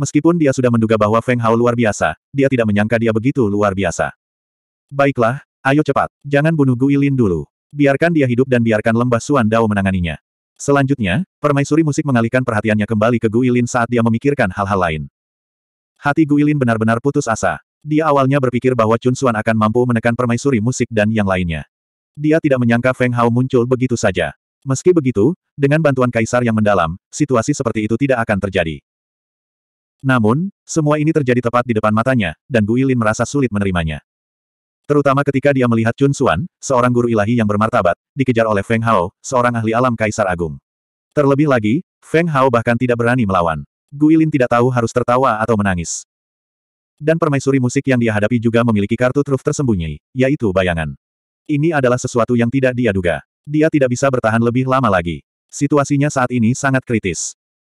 Meskipun dia sudah menduga bahwa Feng Hao luar biasa, dia tidak menyangka dia begitu luar biasa. Baiklah, ayo cepat. Jangan bunuh Gui Lin dulu. Biarkan dia hidup dan biarkan lembah Suan Dao menanganinya. Selanjutnya, permaisuri musik mengalihkan perhatiannya kembali ke Guilin saat dia memikirkan hal-hal lain. Hati Guilin benar-benar putus asa. Dia awalnya berpikir bahwa Chun Xuan akan mampu menekan permaisuri musik dan yang lainnya. Dia tidak menyangka Feng Hao muncul begitu saja. Meski begitu, dengan bantuan kaisar yang mendalam, situasi seperti itu tidak akan terjadi. Namun, semua ini terjadi tepat di depan matanya, dan Guilin merasa sulit menerimanya. Terutama ketika dia melihat Chun Xuan, seorang guru ilahi yang bermartabat, dikejar oleh Feng Hao, seorang ahli alam Kaisar Agung. Terlebih lagi, Feng Hao bahkan tidak berani melawan. Guilin tidak tahu harus tertawa atau menangis. Dan permaisuri musik yang dia hadapi juga memiliki kartu truf tersembunyi, yaitu bayangan. Ini adalah sesuatu yang tidak dia duga. Dia tidak bisa bertahan lebih lama lagi. Situasinya saat ini sangat kritis.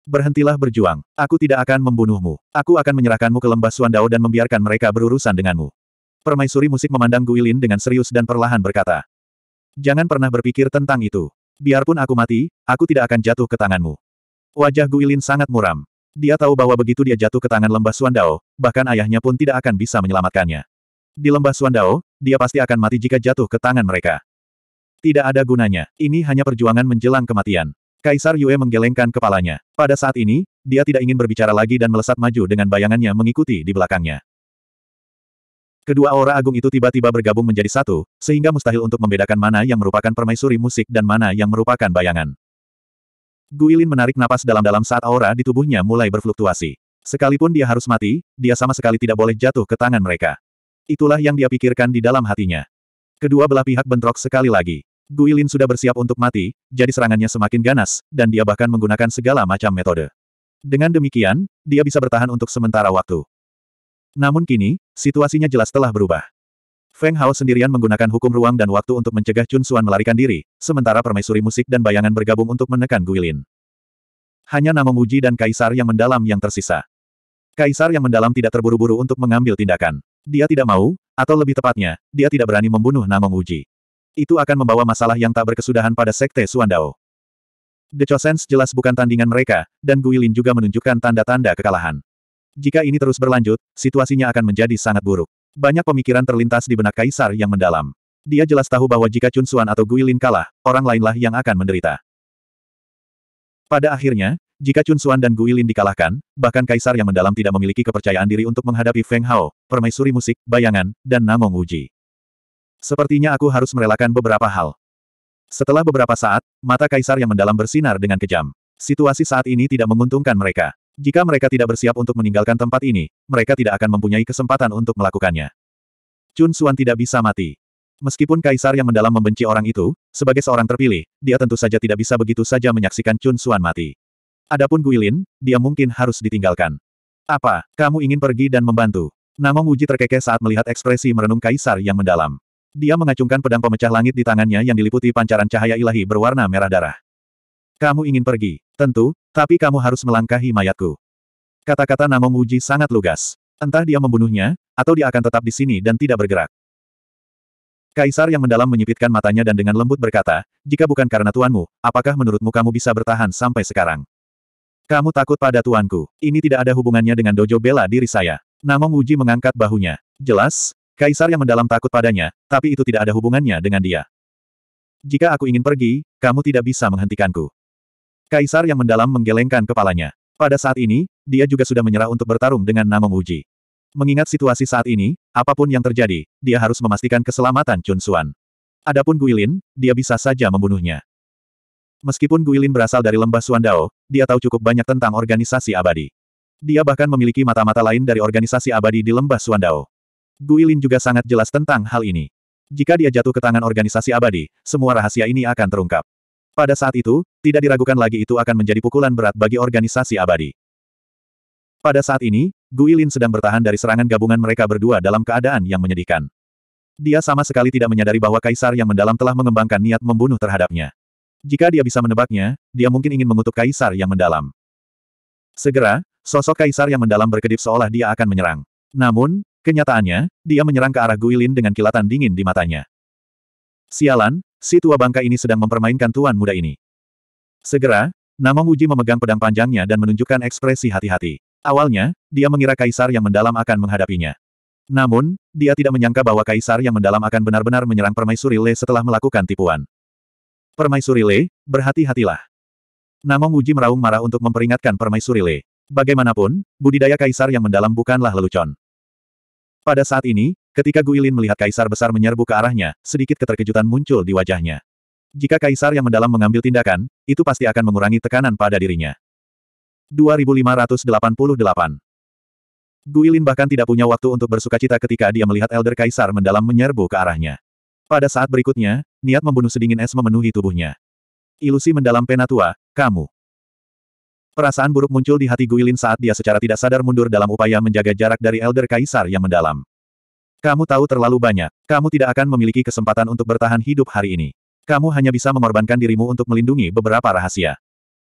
Berhentilah berjuang. Aku tidak akan membunuhmu. Aku akan menyerahkanmu ke lembah Suandao dan membiarkan mereka berurusan denganmu. Permaisuri musik memandang Guilin dengan serius dan perlahan berkata. Jangan pernah berpikir tentang itu. Biarpun aku mati, aku tidak akan jatuh ke tanganmu. Wajah Guilin sangat muram. Dia tahu bahwa begitu dia jatuh ke tangan lembah Suandao, bahkan ayahnya pun tidak akan bisa menyelamatkannya. Di lembah Suandao, dia pasti akan mati jika jatuh ke tangan mereka. Tidak ada gunanya, ini hanya perjuangan menjelang kematian. Kaisar Yue menggelengkan kepalanya. Pada saat ini, dia tidak ingin berbicara lagi dan melesat maju dengan bayangannya mengikuti di belakangnya. Kedua aura agung itu tiba-tiba bergabung menjadi satu, sehingga mustahil untuk membedakan mana yang merupakan permaisuri musik dan mana yang merupakan bayangan. Guilin menarik napas dalam-dalam saat aura di tubuhnya mulai berfluktuasi. Sekalipun dia harus mati, dia sama sekali tidak boleh jatuh ke tangan mereka. Itulah yang dia pikirkan di dalam hatinya. Kedua belah pihak bentrok sekali lagi. Guilin sudah bersiap untuk mati, jadi serangannya semakin ganas, dan dia bahkan menggunakan segala macam metode. Dengan demikian, dia bisa bertahan untuk sementara waktu. Namun kini, situasinya jelas telah berubah. Feng Hao sendirian menggunakan hukum ruang dan waktu untuk mencegah Chun Xuan melarikan diri, sementara permaisuri musik dan bayangan bergabung untuk menekan Guilin. Hanya nama Muji dan Kaisar yang mendalam yang tersisa. Kaisar yang mendalam tidak terburu-buru untuk mengambil tindakan. Dia tidak mau, atau lebih tepatnya, dia tidak berani membunuh nama Muji. Itu akan membawa masalah yang tak berkesudahan pada Sekte Suandao. The Chosens jelas bukan tandingan mereka, dan Guilin juga menunjukkan tanda-tanda kekalahan. Jika ini terus berlanjut, situasinya akan menjadi sangat buruk. Banyak pemikiran terlintas di benak Kaisar yang mendalam. Dia jelas tahu bahwa jika Chun Suan atau Guilin kalah, orang lainlah yang akan menderita. Pada akhirnya, jika Chun Suan dan Guilin dikalahkan, bahkan Kaisar yang mendalam tidak memiliki kepercayaan diri untuk menghadapi Feng Hao, permaisuri musik, bayangan, dan Namong Uji. Sepertinya aku harus merelakan beberapa hal. Setelah beberapa saat, mata Kaisar yang mendalam bersinar dengan kejam. Situasi saat ini tidak menguntungkan mereka. Jika mereka tidak bersiap untuk meninggalkan tempat ini, mereka tidak akan mempunyai kesempatan untuk melakukannya. Chun Xuan tidak bisa mati. Meskipun kaisar yang mendalam membenci orang itu, sebagai seorang terpilih, dia tentu saja tidak bisa begitu saja menyaksikan Chun Xuan mati. Adapun Guilin, dia mungkin harus ditinggalkan. Apa, kamu ingin pergi dan membantu? Namong Wuji terkekeh saat melihat ekspresi merenung kaisar yang mendalam. Dia mengacungkan pedang pemecah langit di tangannya yang diliputi pancaran cahaya ilahi berwarna merah darah. Kamu ingin pergi? Tentu, tapi kamu harus melangkahi mayatku. Kata-kata Namong Uji sangat lugas. Entah dia membunuhnya, atau dia akan tetap di sini dan tidak bergerak. Kaisar yang mendalam menyipitkan matanya dan dengan lembut berkata, jika bukan karena tuanmu, apakah menurutmu kamu bisa bertahan sampai sekarang? Kamu takut pada tuanku. Ini tidak ada hubungannya dengan dojo bela diri saya. Namong Uji mengangkat bahunya. Jelas, Kaisar yang mendalam takut padanya, tapi itu tidak ada hubungannya dengan dia. Jika aku ingin pergi, kamu tidak bisa menghentikanku. Kaisar yang mendalam menggelengkan kepalanya. Pada saat ini, dia juga sudah menyerah untuk bertarung dengan Namong Uji. Mengingat situasi saat ini, apapun yang terjadi, dia harus memastikan keselamatan Chun Suan. Adapun Guilin, dia bisa saja membunuhnya. Meskipun Guilin berasal dari lembah Suandao, dia tahu cukup banyak tentang organisasi abadi. Dia bahkan memiliki mata-mata lain dari organisasi abadi di lembah Suandao. Guilin juga sangat jelas tentang hal ini. Jika dia jatuh ke tangan organisasi abadi, semua rahasia ini akan terungkap. Pada saat itu, tidak diragukan lagi itu akan menjadi pukulan berat bagi organisasi abadi. Pada saat ini, Guilin sedang bertahan dari serangan gabungan mereka berdua dalam keadaan yang menyedihkan. Dia sama sekali tidak menyadari bahwa Kaisar yang mendalam telah mengembangkan niat membunuh terhadapnya. Jika dia bisa menebaknya, dia mungkin ingin mengutuk Kaisar yang mendalam. Segera, sosok Kaisar yang mendalam berkedip seolah dia akan menyerang. Namun, kenyataannya, dia menyerang ke arah Guilin dengan kilatan dingin di matanya. Sialan, si tua bangka ini sedang mempermainkan tuan muda ini. Segera, Namong Uji memegang pedang panjangnya dan menunjukkan ekspresi hati-hati. Awalnya, dia mengira kaisar yang mendalam akan menghadapinya. Namun, dia tidak menyangka bahwa kaisar yang mendalam akan benar-benar menyerang Permaisuri Le setelah melakukan tipuan. Permaisuri Le, berhati-hatilah. Namong Uji meraung marah untuk memperingatkan Permaisuri Le. Bagaimanapun, budidaya kaisar yang mendalam bukanlah lelucon. Pada saat ini, ketika Guilin melihat Kaisar besar menyerbu ke arahnya, sedikit keterkejutan muncul di wajahnya. Jika Kaisar yang mendalam mengambil tindakan, itu pasti akan mengurangi tekanan pada dirinya. 2588 Guilin bahkan tidak punya waktu untuk bersukacita ketika dia melihat Elder Kaisar mendalam menyerbu ke arahnya. Pada saat berikutnya, niat membunuh sedingin es memenuhi tubuhnya. Ilusi mendalam penatua, kamu. Perasaan buruk muncul di hati Guilin saat dia secara tidak sadar mundur dalam upaya menjaga jarak dari Elder Kaisar yang mendalam. Kamu tahu terlalu banyak. Kamu tidak akan memiliki kesempatan untuk bertahan hidup hari ini. Kamu hanya bisa mengorbankan dirimu untuk melindungi beberapa rahasia.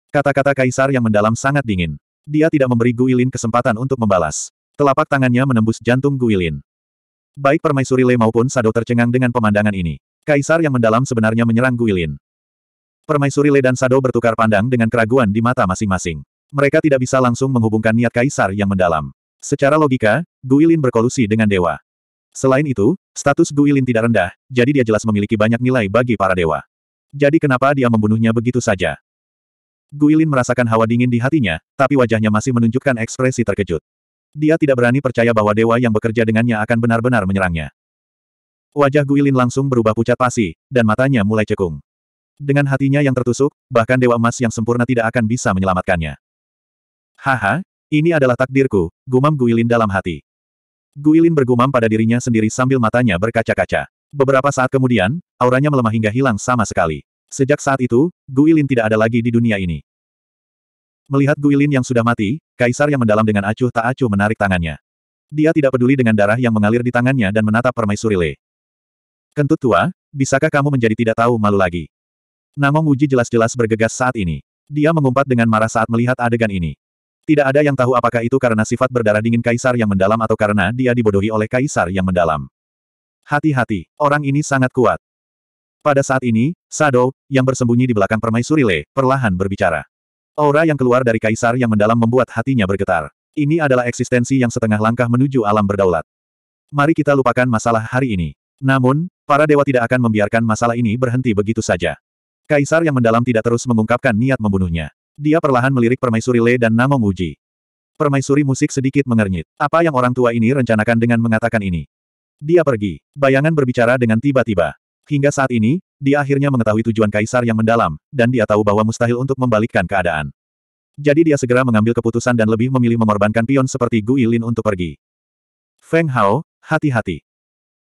Kata-kata Kaisar yang mendalam sangat dingin. Dia tidak memberi Guilin kesempatan untuk membalas. Telapak tangannya menembus jantung Guilin. Baik permaisuri Le maupun Sado tercengang dengan pemandangan ini. Kaisar yang mendalam sebenarnya menyerang Guilin. Permaisuri Le dan Sado bertukar pandang dengan keraguan di mata masing-masing. Mereka tidak bisa langsung menghubungkan niat kaisar yang mendalam. Secara logika, Guilin berkolusi dengan dewa. Selain itu, status Guilin tidak rendah, jadi dia jelas memiliki banyak nilai bagi para dewa. Jadi kenapa dia membunuhnya begitu saja? Guilin merasakan hawa dingin di hatinya, tapi wajahnya masih menunjukkan ekspresi terkejut. Dia tidak berani percaya bahwa dewa yang bekerja dengannya akan benar-benar menyerangnya. Wajah Guilin langsung berubah pucat pasi, dan matanya mulai cekung. Dengan hatinya yang tertusuk, bahkan Dewa Emas yang sempurna tidak akan bisa menyelamatkannya. Haha, ini adalah takdirku, gumam Guilin dalam hati. Guilin bergumam pada dirinya sendiri sambil matanya berkaca-kaca. Beberapa saat kemudian, auranya melemah hingga hilang sama sekali. Sejak saat itu, Guilin tidak ada lagi di dunia ini. Melihat Guilin yang sudah mati, Kaisar yang mendalam dengan acuh tak acuh menarik tangannya. Dia tidak peduli dengan darah yang mengalir di tangannya dan menatap permaisuri Le. Kentut tua, bisakah kamu menjadi tidak tahu malu lagi? Namong Muji jelas-jelas bergegas saat ini. Dia mengumpat dengan marah saat melihat adegan ini. Tidak ada yang tahu apakah itu karena sifat berdarah dingin kaisar yang mendalam atau karena dia dibodohi oleh kaisar yang mendalam. Hati-hati, orang ini sangat kuat. Pada saat ini, Sado, yang bersembunyi di belakang permaisuri Le, perlahan berbicara. Aura yang keluar dari kaisar yang mendalam membuat hatinya bergetar. Ini adalah eksistensi yang setengah langkah menuju alam berdaulat. Mari kita lupakan masalah hari ini. Namun, para dewa tidak akan membiarkan masalah ini berhenti begitu saja. Kaisar yang mendalam tidak terus mengungkapkan niat membunuhnya. Dia perlahan melirik permaisuri Le dan Namong Muji. Permaisuri musik sedikit mengernyit. Apa yang orang tua ini rencanakan dengan mengatakan ini? Dia pergi. Bayangan berbicara dengan tiba-tiba. Hingga saat ini, dia akhirnya mengetahui tujuan kaisar yang mendalam, dan dia tahu bahwa mustahil untuk membalikkan keadaan. Jadi dia segera mengambil keputusan dan lebih memilih mengorbankan pion seperti Gu Lin untuk pergi. Feng Hao, hati-hati.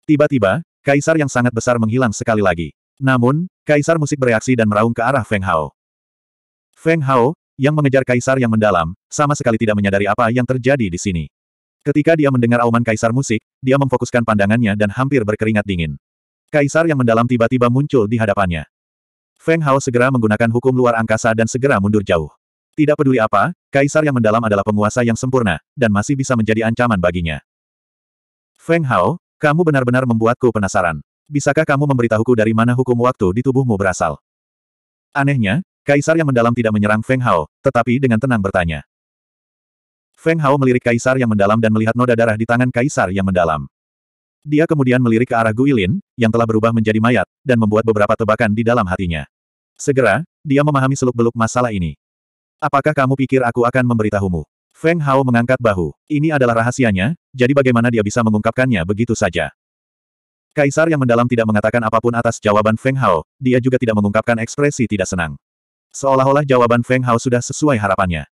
Tiba-tiba, kaisar yang sangat besar menghilang sekali lagi. Namun, Kaisar Musik bereaksi dan meraung ke arah Feng Hao. Feng Hao, yang mengejar Kaisar yang mendalam, sama sekali tidak menyadari apa yang terjadi di sini. Ketika dia mendengar auman Kaisar Musik, dia memfokuskan pandangannya dan hampir berkeringat dingin. Kaisar yang mendalam tiba-tiba muncul di hadapannya. Feng Hao segera menggunakan hukum luar angkasa dan segera mundur jauh. Tidak peduli apa, Kaisar yang mendalam adalah penguasa yang sempurna, dan masih bisa menjadi ancaman baginya. Feng Hao, kamu benar-benar membuatku penasaran. Bisakah kamu memberitahuku dari mana hukum waktu di tubuhmu berasal? Anehnya, Kaisar yang mendalam tidak menyerang Feng Hao, tetapi dengan tenang bertanya. Feng Hao melirik Kaisar yang mendalam dan melihat noda darah di tangan Kaisar yang mendalam. Dia kemudian melirik ke arah Guilin, yang telah berubah menjadi mayat, dan membuat beberapa tebakan di dalam hatinya. Segera, dia memahami seluk-beluk masalah ini. Apakah kamu pikir aku akan memberitahumu? Feng Hao mengangkat bahu. Ini adalah rahasianya, jadi bagaimana dia bisa mengungkapkannya begitu saja? Kaisar yang mendalam tidak mengatakan apapun atas jawaban Feng Hao, dia juga tidak mengungkapkan ekspresi tidak senang. Seolah-olah jawaban Feng Hao sudah sesuai harapannya.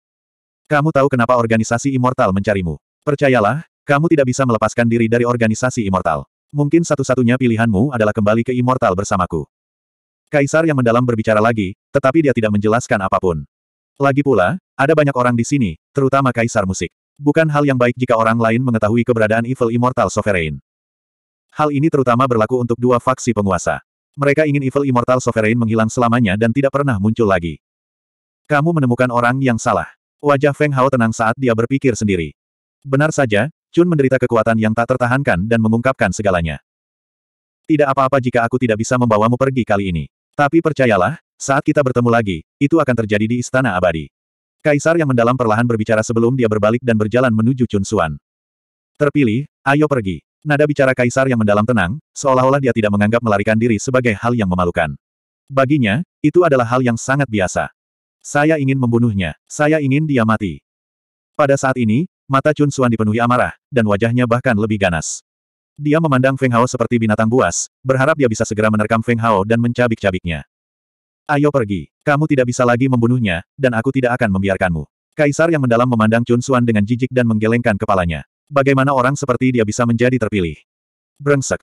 Kamu tahu kenapa organisasi Immortal mencarimu. Percayalah, kamu tidak bisa melepaskan diri dari organisasi Immortal. Mungkin satu-satunya pilihanmu adalah kembali ke Immortal bersamaku. Kaisar yang mendalam berbicara lagi, tetapi dia tidak menjelaskan apapun. Lagi pula, ada banyak orang di sini, terutama Kaisar Musik. Bukan hal yang baik jika orang lain mengetahui keberadaan Evil Immortal Sovereign. Hal ini terutama berlaku untuk dua faksi penguasa. Mereka ingin Evil Immortal Sovereign menghilang selamanya dan tidak pernah muncul lagi. Kamu menemukan orang yang salah. Wajah Feng Hao tenang saat dia berpikir sendiri. Benar saja, Chun menderita kekuatan yang tak tertahankan dan mengungkapkan segalanya. Tidak apa-apa jika aku tidak bisa membawamu pergi kali ini. Tapi percayalah, saat kita bertemu lagi, itu akan terjadi di Istana Abadi. Kaisar yang mendalam perlahan berbicara sebelum dia berbalik dan berjalan menuju Chun Suan. Terpilih, ayo pergi. Nada bicara kaisar yang mendalam tenang, seolah-olah dia tidak menganggap melarikan diri sebagai hal yang memalukan. Baginya, itu adalah hal yang sangat biasa. Saya ingin membunuhnya, saya ingin dia mati. Pada saat ini, mata Chun Suan dipenuhi amarah, dan wajahnya bahkan lebih ganas. Dia memandang Feng Hao seperti binatang buas, berharap dia bisa segera menerkam Feng Hao dan mencabik-cabiknya. Ayo pergi, kamu tidak bisa lagi membunuhnya, dan aku tidak akan membiarkanmu. Kaisar yang mendalam memandang Chun Suan dengan jijik dan menggelengkan kepalanya. Bagaimana orang seperti dia bisa menjadi terpilih? Brengsek.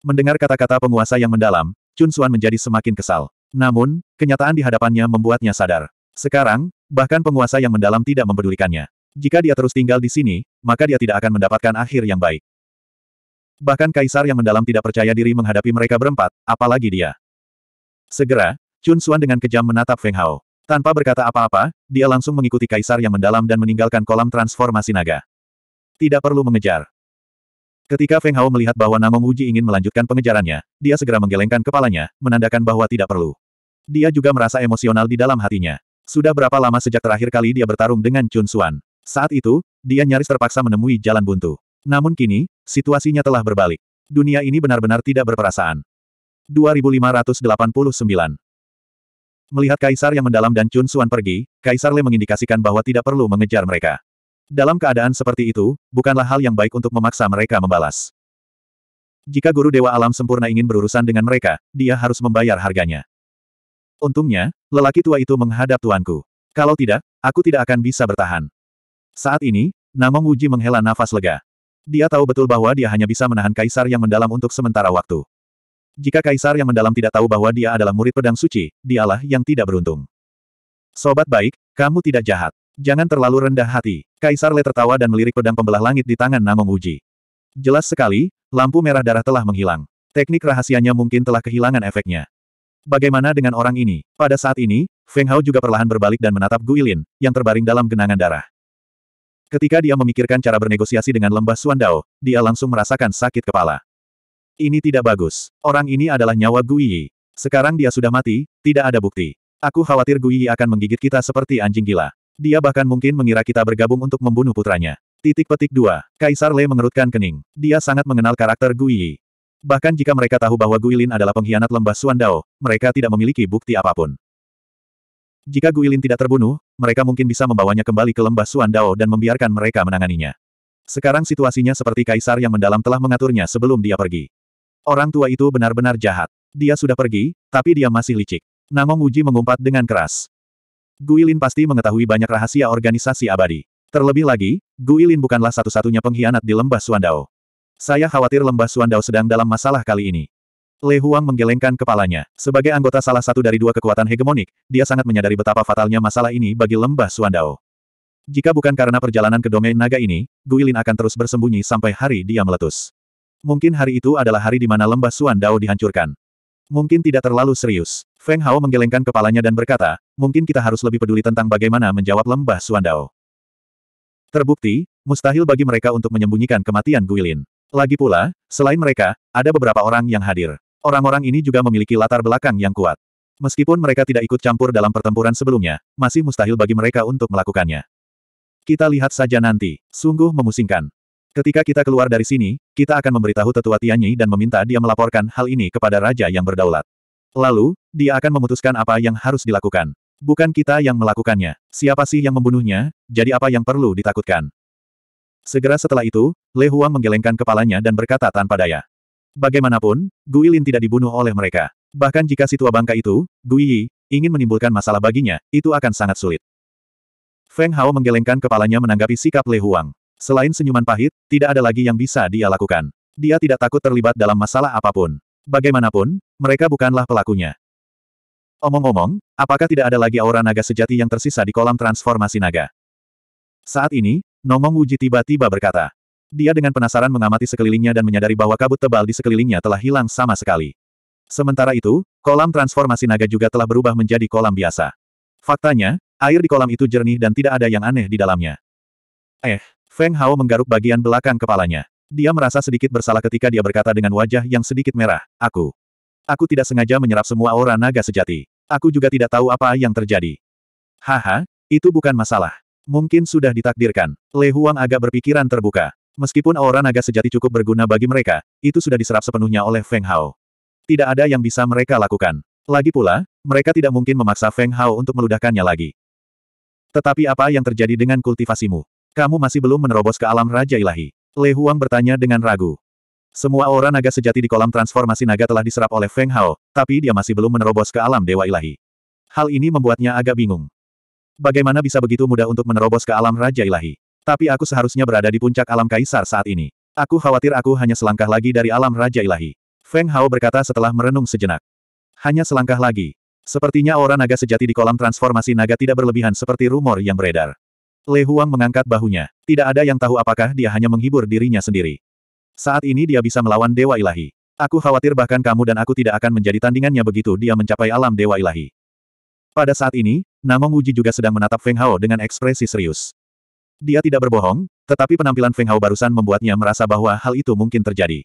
Mendengar kata-kata penguasa yang mendalam, Chun Xuan menjadi semakin kesal. Namun, kenyataan di hadapannya membuatnya sadar. Sekarang, bahkan penguasa yang mendalam tidak mempedulikannya. Jika dia terus tinggal di sini, maka dia tidak akan mendapatkan akhir yang baik. Bahkan kaisar yang mendalam tidak percaya diri menghadapi mereka berempat, apalagi dia. Segera, Chun Xuan dengan kejam menatap Feng Hao. Tanpa berkata apa-apa, dia langsung mengikuti kaisar yang mendalam dan meninggalkan kolam transformasi naga. Tidak perlu mengejar. Ketika Feng Hao melihat bahwa Namo Muji ingin melanjutkan pengejarannya, dia segera menggelengkan kepalanya, menandakan bahwa tidak perlu. Dia juga merasa emosional di dalam hatinya. Sudah berapa lama sejak terakhir kali dia bertarung dengan Chun Xuan? Saat itu, dia nyaris terpaksa menemui jalan buntu. Namun kini, situasinya telah berbalik. Dunia ini benar-benar tidak berperasaan. 2589 Melihat Kaisar yang mendalam dan Chun Xuan pergi, Kaisar Le mengindikasikan bahwa tidak perlu mengejar mereka. Dalam keadaan seperti itu, bukanlah hal yang baik untuk memaksa mereka membalas. Jika guru dewa alam sempurna ingin berurusan dengan mereka, dia harus membayar harganya. Untungnya, lelaki tua itu menghadap tuanku. Kalau tidak, aku tidak akan bisa bertahan. Saat ini, Namong Wuji menghela nafas lega. Dia tahu betul bahwa dia hanya bisa menahan kaisar yang mendalam untuk sementara waktu. Jika kaisar yang mendalam tidak tahu bahwa dia adalah murid pedang suci, dialah yang tidak beruntung. Sobat baik, kamu tidak jahat. Jangan terlalu rendah hati. Kaisar Le tertawa dan melirik pedang pembelah langit di tangan Namong Uji. Jelas sekali, lampu merah darah telah menghilang. Teknik rahasianya mungkin telah kehilangan efeknya. Bagaimana dengan orang ini? Pada saat ini, Feng Hao juga perlahan berbalik dan menatap Gu Yilin yang terbaring dalam genangan darah. Ketika dia memikirkan cara bernegosiasi dengan lembah Suandao, dia langsung merasakan sakit kepala. Ini tidak bagus. Orang ini adalah nyawa Gu Guiyi. Sekarang dia sudah mati, tidak ada bukti. Aku khawatir Gu Guiyi akan menggigit kita seperti anjing gila. Dia bahkan mungkin mengira kita bergabung untuk membunuh putranya. Titik petik 2. Kaisar Le mengerutkan kening. Dia sangat mengenal karakter Gui Yi. Bahkan jika mereka tahu bahwa Guilin adalah pengkhianat lembah Suandao, mereka tidak memiliki bukti apapun. Jika Guilin tidak terbunuh, mereka mungkin bisa membawanya kembali ke lembah Suandao dan membiarkan mereka menanganinya. Sekarang situasinya seperti kaisar yang mendalam telah mengaturnya sebelum dia pergi. Orang tua itu benar-benar jahat. Dia sudah pergi, tapi dia masih licik. Namong Uji mengumpat dengan keras. Guilin pasti mengetahui banyak rahasia organisasi abadi. Terlebih lagi, Guilin bukanlah satu-satunya pengkhianat di lembah Suandao. Saya khawatir lembah Suandao sedang dalam masalah kali ini. Le Huang menggelengkan kepalanya. Sebagai anggota salah satu dari dua kekuatan hegemonik, dia sangat menyadari betapa fatalnya masalah ini bagi lembah Suandao. Jika bukan karena perjalanan ke domain naga ini, Guilin akan terus bersembunyi sampai hari dia meletus. Mungkin hari itu adalah hari di mana lembah Suandao dihancurkan. Mungkin tidak terlalu serius. Feng Hao menggelengkan kepalanya dan berkata, mungkin kita harus lebih peduli tentang bagaimana menjawab lembah Suandao. Terbukti, mustahil bagi mereka untuk menyembunyikan kematian Guilin. Lagi pula, selain mereka, ada beberapa orang yang hadir. Orang-orang ini juga memiliki latar belakang yang kuat. Meskipun mereka tidak ikut campur dalam pertempuran sebelumnya, masih mustahil bagi mereka untuk melakukannya. Kita lihat saja nanti, sungguh memusingkan. Ketika kita keluar dari sini, kita akan memberitahu tetua Tianyi dan meminta dia melaporkan hal ini kepada raja yang berdaulat. Lalu, dia akan memutuskan apa yang harus dilakukan. Bukan kita yang melakukannya. Siapa sih yang membunuhnya, jadi apa yang perlu ditakutkan? Segera setelah itu, Le Huang menggelengkan kepalanya dan berkata tanpa daya. Bagaimanapun, Gu Yilin tidak dibunuh oleh mereka. Bahkan jika si tua bangka itu, Gu Yi, ingin menimbulkan masalah baginya, itu akan sangat sulit. Feng Hao menggelengkan kepalanya menanggapi sikap Le Huang. Selain senyuman pahit, tidak ada lagi yang bisa dia lakukan. Dia tidak takut terlibat dalam masalah apapun. Bagaimanapun, mereka bukanlah pelakunya. Omong-omong, apakah tidak ada lagi aura naga sejati yang tersisa di kolam transformasi naga? Saat ini, Nongong Wuji tiba-tiba berkata. Dia dengan penasaran mengamati sekelilingnya dan menyadari bahwa kabut tebal di sekelilingnya telah hilang sama sekali. Sementara itu, kolam transformasi naga juga telah berubah menjadi kolam biasa. Faktanya, air di kolam itu jernih dan tidak ada yang aneh di dalamnya. Eh, Feng Hao menggaruk bagian belakang kepalanya. Dia merasa sedikit bersalah ketika dia berkata dengan wajah yang sedikit merah, Aku. Aku tidak sengaja menyerap semua aura naga sejati. Aku juga tidak tahu apa yang terjadi. Haha, itu bukan masalah. Mungkin sudah ditakdirkan. Le Huang agak berpikiran terbuka. Meskipun aura naga sejati cukup berguna bagi mereka, itu sudah diserap sepenuhnya oleh Feng Hao. Tidak ada yang bisa mereka lakukan. Lagi pula, mereka tidak mungkin memaksa Feng Hao untuk meludahkannya lagi. Tetapi apa yang terjadi dengan kultivasimu? Kamu masih belum menerobos ke alam Raja Ilahi. Le Huang bertanya dengan ragu. Semua aura naga sejati di kolam transformasi naga telah diserap oleh Feng Hao, tapi dia masih belum menerobos ke alam Dewa Ilahi. Hal ini membuatnya agak bingung. Bagaimana bisa begitu mudah untuk menerobos ke alam Raja Ilahi? Tapi aku seharusnya berada di puncak alam Kaisar saat ini. Aku khawatir aku hanya selangkah lagi dari alam Raja Ilahi. Feng Hao berkata setelah merenung sejenak. Hanya selangkah lagi. Sepertinya aura naga sejati di kolam transformasi naga tidak berlebihan seperti rumor yang beredar. Le Huang mengangkat bahunya. Tidak ada yang tahu apakah dia hanya menghibur dirinya sendiri. Saat ini dia bisa melawan Dewa Ilahi. Aku khawatir bahkan kamu dan aku tidak akan menjadi tandingannya begitu dia mencapai alam Dewa Ilahi. Pada saat ini, Namong Uji juga sedang menatap Feng Hao dengan ekspresi serius. Dia tidak berbohong, tetapi penampilan Feng Hao barusan membuatnya merasa bahwa hal itu mungkin terjadi.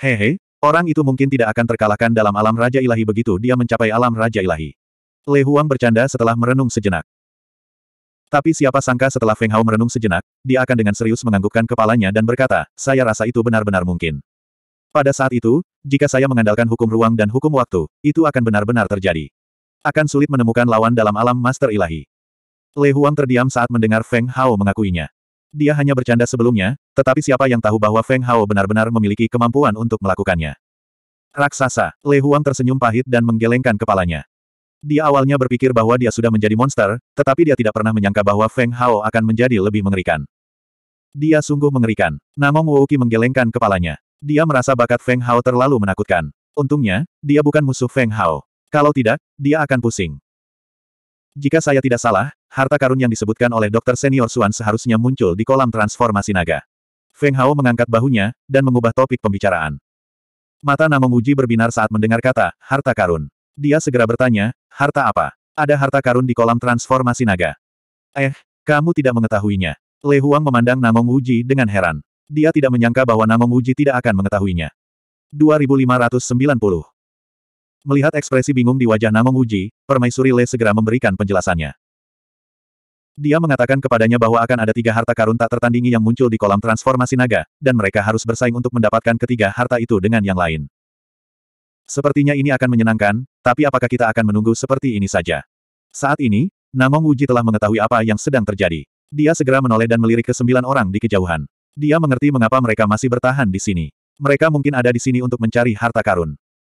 Hehe, orang itu mungkin tidak akan terkalahkan dalam alam Raja Ilahi begitu dia mencapai alam Raja Ilahi. Le Huang bercanda setelah merenung sejenak. Tapi siapa sangka setelah Feng Hao merenung sejenak, dia akan dengan serius menganggukkan kepalanya dan berkata, saya rasa itu benar-benar mungkin. Pada saat itu, jika saya mengandalkan hukum ruang dan hukum waktu, itu akan benar-benar terjadi. Akan sulit menemukan lawan dalam alam master ilahi. Le Huang terdiam saat mendengar Feng Hao mengakuinya. Dia hanya bercanda sebelumnya, tetapi siapa yang tahu bahwa Feng Hao benar-benar memiliki kemampuan untuk melakukannya. Raksasa, Le Huang tersenyum pahit dan menggelengkan kepalanya. Dia awalnya berpikir bahwa dia sudah menjadi monster, tetapi dia tidak pernah menyangka bahwa Feng Hao akan menjadi lebih mengerikan. Dia sungguh mengerikan. Namong Wouki menggelengkan kepalanya. Dia merasa bakat Feng Hao terlalu menakutkan. Untungnya, dia bukan musuh Feng Hao. Kalau tidak, dia akan pusing. Jika saya tidak salah, harta karun yang disebutkan oleh dokter senior Suan seharusnya muncul di kolam transformasi naga. Feng Hao mengangkat bahunya, dan mengubah topik pembicaraan. Mata Namong Wuji berbinar saat mendengar kata, harta karun. Dia segera bertanya, Harta apa? Ada harta karun di kolam transformasi naga. Eh, kamu tidak mengetahuinya. Le Huang memandang Namong Wuji dengan heran. Dia tidak menyangka bahwa Namong Wuji tidak akan mengetahuinya. 2590 Melihat ekspresi bingung di wajah Namong Wuji, permaisuri Le segera memberikan penjelasannya. Dia mengatakan kepadanya bahwa akan ada tiga harta karun tak tertandingi yang muncul di kolam transformasi naga, dan mereka harus bersaing untuk mendapatkan ketiga harta itu dengan yang lain. Sepertinya ini akan menyenangkan, tapi apakah kita akan menunggu seperti ini saja? Saat ini, Namong Uji telah mengetahui apa yang sedang terjadi. Dia segera menoleh dan melirik ke sembilan orang di kejauhan. Dia mengerti mengapa mereka masih bertahan di sini. Mereka mungkin ada di sini untuk mencari harta karun.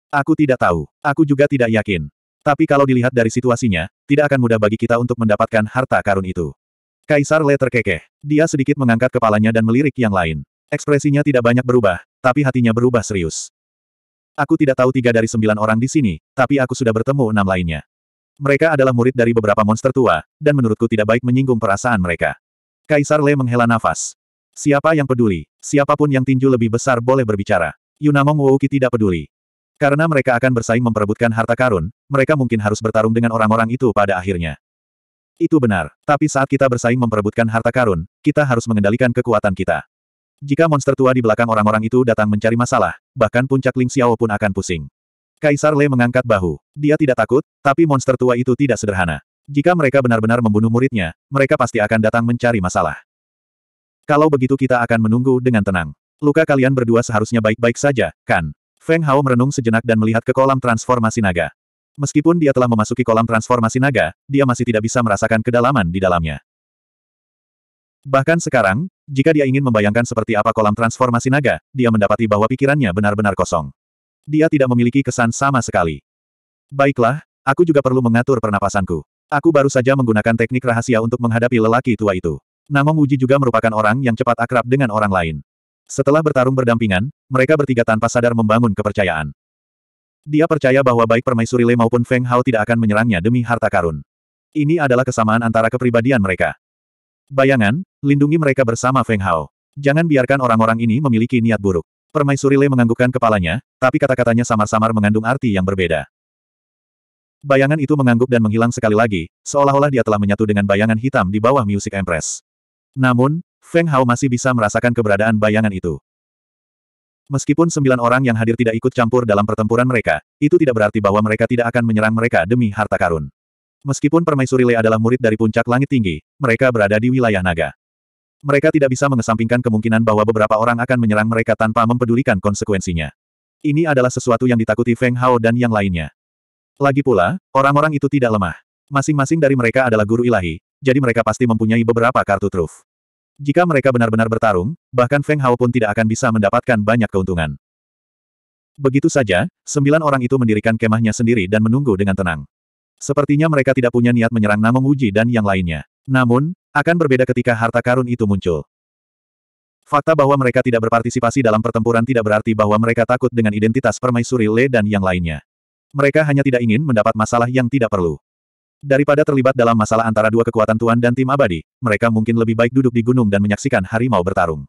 Aku tidak tahu. Aku juga tidak yakin. Tapi kalau dilihat dari situasinya, tidak akan mudah bagi kita untuk mendapatkan harta karun itu. Kaisar Le terkekeh. Dia sedikit mengangkat kepalanya dan melirik yang lain. Ekspresinya tidak banyak berubah, tapi hatinya berubah serius. Aku tidak tahu tiga dari sembilan orang di sini, tapi aku sudah bertemu enam lainnya. Mereka adalah murid dari beberapa monster tua, dan menurutku tidak baik menyinggung perasaan mereka. Kaisar Le menghela nafas. Siapa yang peduli? Siapapun yang tinju lebih besar boleh berbicara. Yunamong Wouki tidak peduli. Karena mereka akan bersaing memperebutkan harta karun, mereka mungkin harus bertarung dengan orang-orang itu pada akhirnya. Itu benar, tapi saat kita bersaing memperebutkan harta karun, kita harus mengendalikan kekuatan kita. Jika monster tua di belakang orang-orang itu datang mencari masalah, bahkan puncak Ling Xiao pun akan pusing. Kaisar Le mengangkat bahu. Dia tidak takut, tapi monster tua itu tidak sederhana. Jika mereka benar-benar membunuh muridnya, mereka pasti akan datang mencari masalah. Kalau begitu kita akan menunggu dengan tenang. Luka kalian berdua seharusnya baik-baik saja, kan? Feng Hao merenung sejenak dan melihat ke kolam transformasi naga. Meskipun dia telah memasuki kolam transformasi naga, dia masih tidak bisa merasakan kedalaman di dalamnya. Bahkan sekarang, jika dia ingin membayangkan seperti apa kolam transformasi naga, dia mendapati bahwa pikirannya benar-benar kosong. Dia tidak memiliki kesan sama sekali. Baiklah, aku juga perlu mengatur pernapasanku. Aku baru saja menggunakan teknik rahasia untuk menghadapi lelaki tua itu. Namong Wuji juga merupakan orang yang cepat akrab dengan orang lain. Setelah bertarung berdampingan, mereka bertiga tanpa sadar membangun kepercayaan. Dia percaya bahwa baik Permaisuri Lei maupun Feng Hao tidak akan menyerangnya demi harta karun. Ini adalah kesamaan antara kepribadian mereka. Bayangan, lindungi mereka bersama Feng Hao. Jangan biarkan orang-orang ini memiliki niat buruk. Permaisuri Le menganggukkan kepalanya, tapi kata-katanya samar-samar mengandung arti yang berbeda. Bayangan itu mengangguk dan menghilang sekali lagi, seolah-olah dia telah menyatu dengan bayangan hitam di bawah Music Empress. Namun, Feng Hao masih bisa merasakan keberadaan bayangan itu. Meskipun sembilan orang yang hadir tidak ikut campur dalam pertempuran mereka, itu tidak berarti bahwa mereka tidak akan menyerang mereka demi harta karun. Meskipun Permaisuri Lei adalah murid dari puncak langit tinggi, mereka berada di wilayah naga. Mereka tidak bisa mengesampingkan kemungkinan bahwa beberapa orang akan menyerang mereka tanpa mempedulikan konsekuensinya. Ini adalah sesuatu yang ditakuti Feng Hao dan yang lainnya. Lagi pula, orang-orang itu tidak lemah. Masing-masing dari mereka adalah guru ilahi, jadi mereka pasti mempunyai beberapa kartu truf. Jika mereka benar-benar bertarung, bahkan Feng Hao pun tidak akan bisa mendapatkan banyak keuntungan. Begitu saja, sembilan orang itu mendirikan kemahnya sendiri dan menunggu dengan tenang. Sepertinya mereka tidak punya niat menyerang Namong Uji dan yang lainnya. Namun, akan berbeda ketika harta karun itu muncul. Fakta bahwa mereka tidak berpartisipasi dalam pertempuran tidak berarti bahwa mereka takut dengan identitas permaisuri Le dan yang lainnya. Mereka hanya tidak ingin mendapat masalah yang tidak perlu. Daripada terlibat dalam masalah antara dua kekuatan Tuan dan tim abadi, mereka mungkin lebih baik duduk di gunung dan menyaksikan harimau bertarung.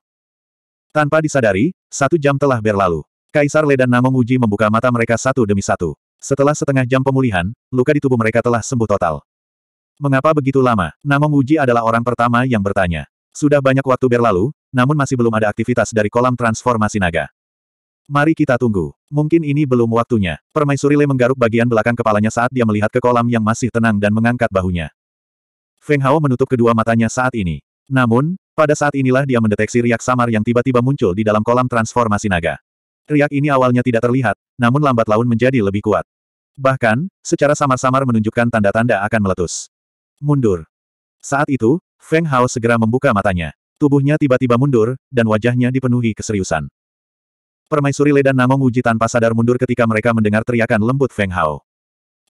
Tanpa disadari, satu jam telah berlalu. Kaisar Le dan Namong Uji membuka mata mereka satu demi satu. Setelah setengah jam pemulihan, luka di tubuh mereka telah sembuh total. Mengapa begitu lama? Namong Wuji adalah orang pertama yang bertanya. Sudah banyak waktu berlalu, namun masih belum ada aktivitas dari kolam transformasi naga. Mari kita tunggu. Mungkin ini belum waktunya. Permaisuri Le menggaruk bagian belakang kepalanya saat dia melihat ke kolam yang masih tenang dan mengangkat bahunya. Feng Hao menutup kedua matanya saat ini. Namun, pada saat inilah dia mendeteksi riak samar yang tiba-tiba muncul di dalam kolam transformasi naga. Riak ini awalnya tidak terlihat, namun lambat laun menjadi lebih kuat. Bahkan, secara samar-samar menunjukkan tanda-tanda akan meletus. Mundur. Saat itu, Feng Hao segera membuka matanya. Tubuhnya tiba-tiba mundur, dan wajahnya dipenuhi keseriusan. Permaisuri Le dan Namong Uji tanpa sadar mundur ketika mereka mendengar teriakan lembut Feng Hao.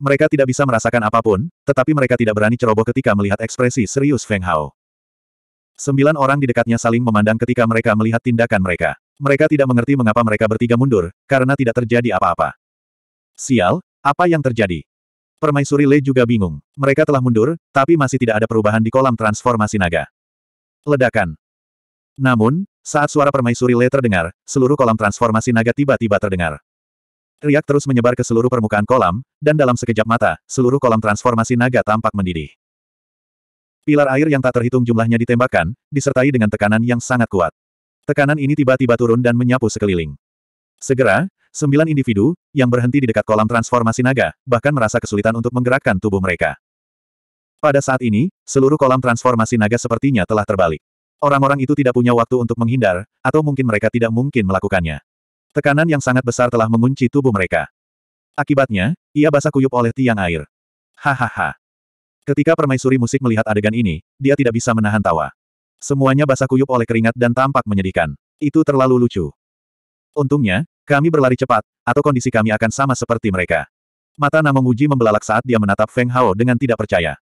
Mereka tidak bisa merasakan apapun, tetapi mereka tidak berani ceroboh ketika melihat ekspresi serius Feng Hao. Sembilan orang di dekatnya saling memandang ketika mereka melihat tindakan mereka. Mereka tidak mengerti mengapa mereka bertiga mundur, karena tidak terjadi apa-apa. Sial, apa yang terjadi? Permaisuri Lei juga bingung. Mereka telah mundur, tapi masih tidak ada perubahan di kolam transformasi naga. Ledakan. Namun, saat suara permaisuri Lei terdengar, seluruh kolam transformasi naga tiba-tiba terdengar. Riak terus menyebar ke seluruh permukaan kolam, dan dalam sekejap mata, seluruh kolam transformasi naga tampak mendidih. Pilar air yang tak terhitung jumlahnya ditembakkan, disertai dengan tekanan yang sangat kuat. Tekanan ini tiba-tiba turun dan menyapu sekeliling. Segera, Sembilan individu, yang berhenti di dekat kolam transformasi naga, bahkan merasa kesulitan untuk menggerakkan tubuh mereka. Pada saat ini, seluruh kolam transformasi naga sepertinya telah terbalik. Orang-orang itu tidak punya waktu untuk menghindar, atau mungkin mereka tidak mungkin melakukannya. Tekanan yang sangat besar telah mengunci tubuh mereka. Akibatnya, ia basah kuyup oleh tiang air. Hahaha. Ketika permaisuri musik melihat adegan ini, dia tidak bisa menahan tawa. Semuanya basah kuyup oleh keringat dan tampak menyedihkan. Itu terlalu lucu. Untungnya, kami berlari cepat, atau kondisi kami akan sama seperti mereka. Mata Namong Uji membelalak saat dia menatap Feng Hao dengan tidak percaya.